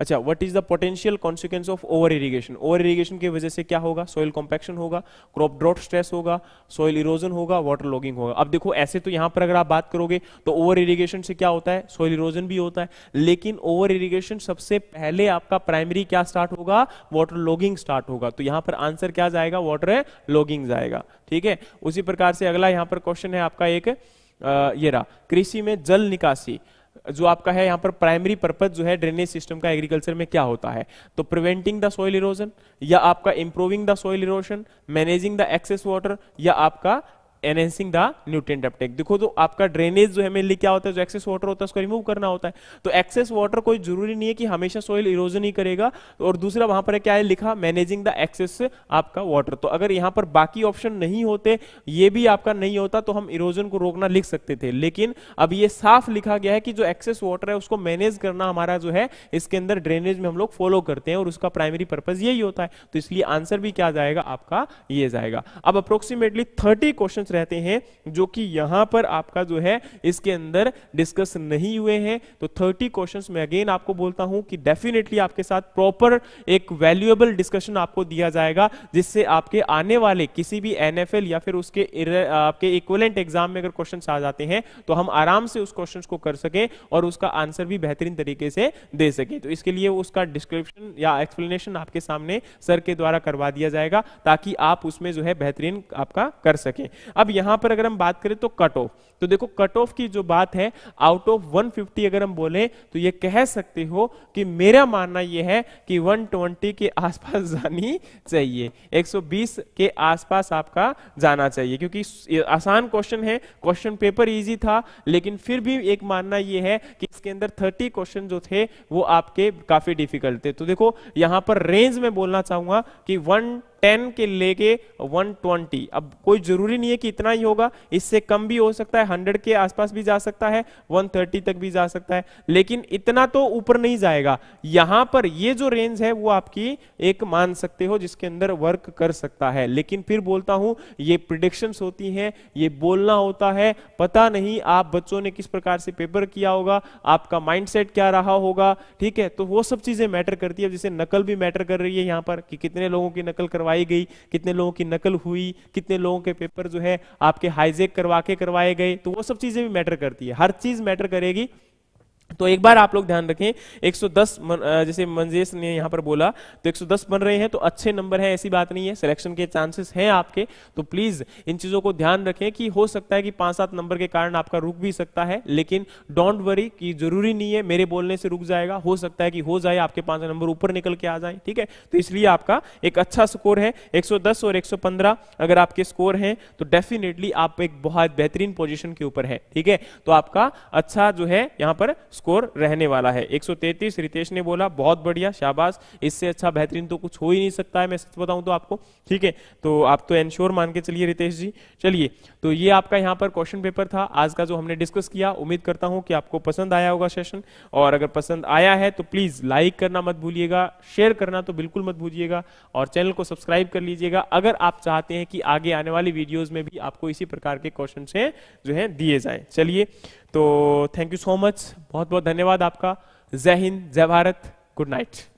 Speaker 1: अच्छा what is the potential consequence of over irrigation over irrigation की वजह से क्या होगा सॉइल कॉम्पेक्शन होगा क्रॉप ड्रॉट स्ट्रेस होगा सॉइल इरोजन होगा वाटर लॉगिंग होगा अब देखो ऐसे तो यहां पर अगर आप बात करोगे तो ओवर इरिगेशन से क्या होता है सॉइल इरोजन भी होता है लेकिन ओवर इरीगेशन सबसे पहले आपका प्राइमरी क्या स्टार्ट होगा वाटर लॉगिंग स्टार्ट होगा तो यहां पर आंसर क्या जाएगा वाटर लॉगिंग जाएगा ठीक है उसी प्रकार से अगला यहां पर क्वेश्चन है आपका एक आ, ये रहा कृषि में जल निकासी जो आपका है यहां पर प्राइमरी पर्पज जो है ड्रेनेज सिस्टम का एग्रीकल्चर में क्या होता है तो प्रिवेंटिंग द सॉइल इरोजन या आपका improving the soil erosion managing the excess water या आपका एनहेंसिंग द न्यूट्रिएंट अपटेक देखो तो आपका ड्रेनेज जो है मेनली क्या होता है जो एक्सेस वाटर होता है उसको रिमूव करना होता है तो एक्सेस वाटर कोई जरूरी नहीं है कि हमेशा सॉइल इरोजन ही करेगा और दूसरा वहां पर क्या है लिखा मैनेजिंग द एक्सेस आपका वाटर तो अगर यहां पर बाकी ऑप्शन नहीं होते ये भी आपका नहीं होता तो हम इरोजन को रोकना लिख सकते थे लेकिन अब ये साफ लिखा गया है कि जो एक्सेस वाटर है उसको मैनेज करना हमारा जो है इसके अंदर ड्रेनेज में हम लोग फॉलो करते हैं और उसका प्राइमरी पर्पज यही होता है तो इसलिए आंसर भी क्या जाएगा आपका ये जाएगा अब अप्रोक्सीमेटली थर्टी क्वेश्चन रहते हैं जो कि यहां पर आपका जो है इसके अंदर डिस्कस नहीं हुए हैं तो 30 क्वेश्चंस में अगेन आपको बोलता हूं कि डेफिनेटली आपके साथ प्रॉपर एक वैल्यूएबल डिस्कशन आपको दिया जाएगा जिससे आपके आने वाले किसी भी एन या फिर उसके आपके इक्वलेंट एग्जाम में अगर क्वेश्चन आ जाते हैं तो हम आराम से उस क्वेश्चन को कर सके और उसका आंसर भी बेहतरीन तरीके से दे सके तो इसके लिए उसका डिस्क्रिप्शन या एक्सप्लेनेशन आपके सामने सर के द्वारा करवा दिया जाएगा ताकि आप उसमें जो है बेहतरीन आपका कर सके अब अब यहां पर अगर हम बात करें तो कट ऑफ तो देखो कट ऑफ की जो बात है आउट ऑफ 150 अगर हम बोले तो ये कह सकते हो कि मेरा मानना ये है कि 120 के आसपास जानी चाहिए 120 के आसपास आपका जाना चाहिए क्योंकि आसान क्वेश्चन है क्वेश्चन पेपर इजी था लेकिन फिर भी एक मानना ये है कि इसके अंदर 30 क्वेश्चन जो थे वो आपके काफी डिफिकल्ट थे तो देखो यहां पर रेंज में बोलना चाहूंगा कि वन टेन के लेके 120 अब कोई जरूरी नहीं है कि इतना ही होगा इससे कम भी हो सकता है हंड्रेड के आसपास भी जा सकता है 130 तक भी जा सकता है लेकिन इतना तो ऊपर नहीं जाएगा यहां पर ये जो रेंज है वो आपकी एक मान सकते हो जिसके अंदर वर्क कर सकता है लेकिन फिर बोलता हूं ये प्रिडिक्शन होती है ये बोलना होता है पता नहीं आप बच्चों ने किस प्रकार से पेपर किया होगा आपका माइंड क्या रहा होगा ठीक है तो वो सब चीजें मैटर करती है जैसे नकल भी मैटर कर रही है यहां पर कि कितने लोगों की नकल करवाई करवाई गई कितने लोगों की नकल हुई कितने लोगों के पेपर जो है आपके हाईजेक करवा के करवाए गए तो वो सब चीजें भी मैटर करती है हर चीज मैटर करेगी तो एक बार आप लोग ध्यान रखें 110 जैसे मंजेश ने यहां पर बोला तो 110 बन रहे हैं तो अच्छे नंबर हैं ऐसी बात नहीं है सिलेक्शन के चांसेस हैं आपके तो प्लीज इन चीजों को ध्यान रखें कि हो सकता है कि पांच सात नंबर के कारण आपका रुक भी सकता है लेकिन डोंट वरी कि जरूरी नहीं है मेरे बोलने से रुक जाएगा हो सकता है कि हो जाए आपके पांच नंबर ऊपर निकल के आ जाए ठीक है तो इसलिए आपका एक अच्छा स्कोर है एक और एक अगर आपके स्कोर है तो डेफिनेटली आप एक बहुत बेहतरीन पोजिशन के ऊपर है ठीक है तो आपका अच्छा जो है यहाँ पर स्कोर रहने वाला है 133 रितेश ने बोला बहुत बढ़िया शाबाश इससे अच्छा बेहतरीन तो कुछ हो ही नहीं सकता है मैं सच बताऊं तो आपको ठीक है तो आप तो एनश्योर मान के चलिए रितेश जी चलिए तो ये आपका यहाँ पर क्वेश्चन पेपर था आज का जो हमने डिस्कस किया उम्मीद करता हूँ कि आपको पसंद आया होगा सेशन और अगर पसंद आया है तो प्लीज लाइक करना मत भूलिएगा शेयर करना तो बिल्कुल मत भूलिएगा और चैनल को सब्सक्राइब कर लीजिएगा अगर आप चाहते हैं कि आगे आने वाली वीडियोज में भी आपको इसी प्रकार के क्वेश्चन जो है दिए जाए चलिए तो थैंक यू सो मच बहुत बहुत धन्यवाद आपका जय हिंद जय भारत गुड नाइट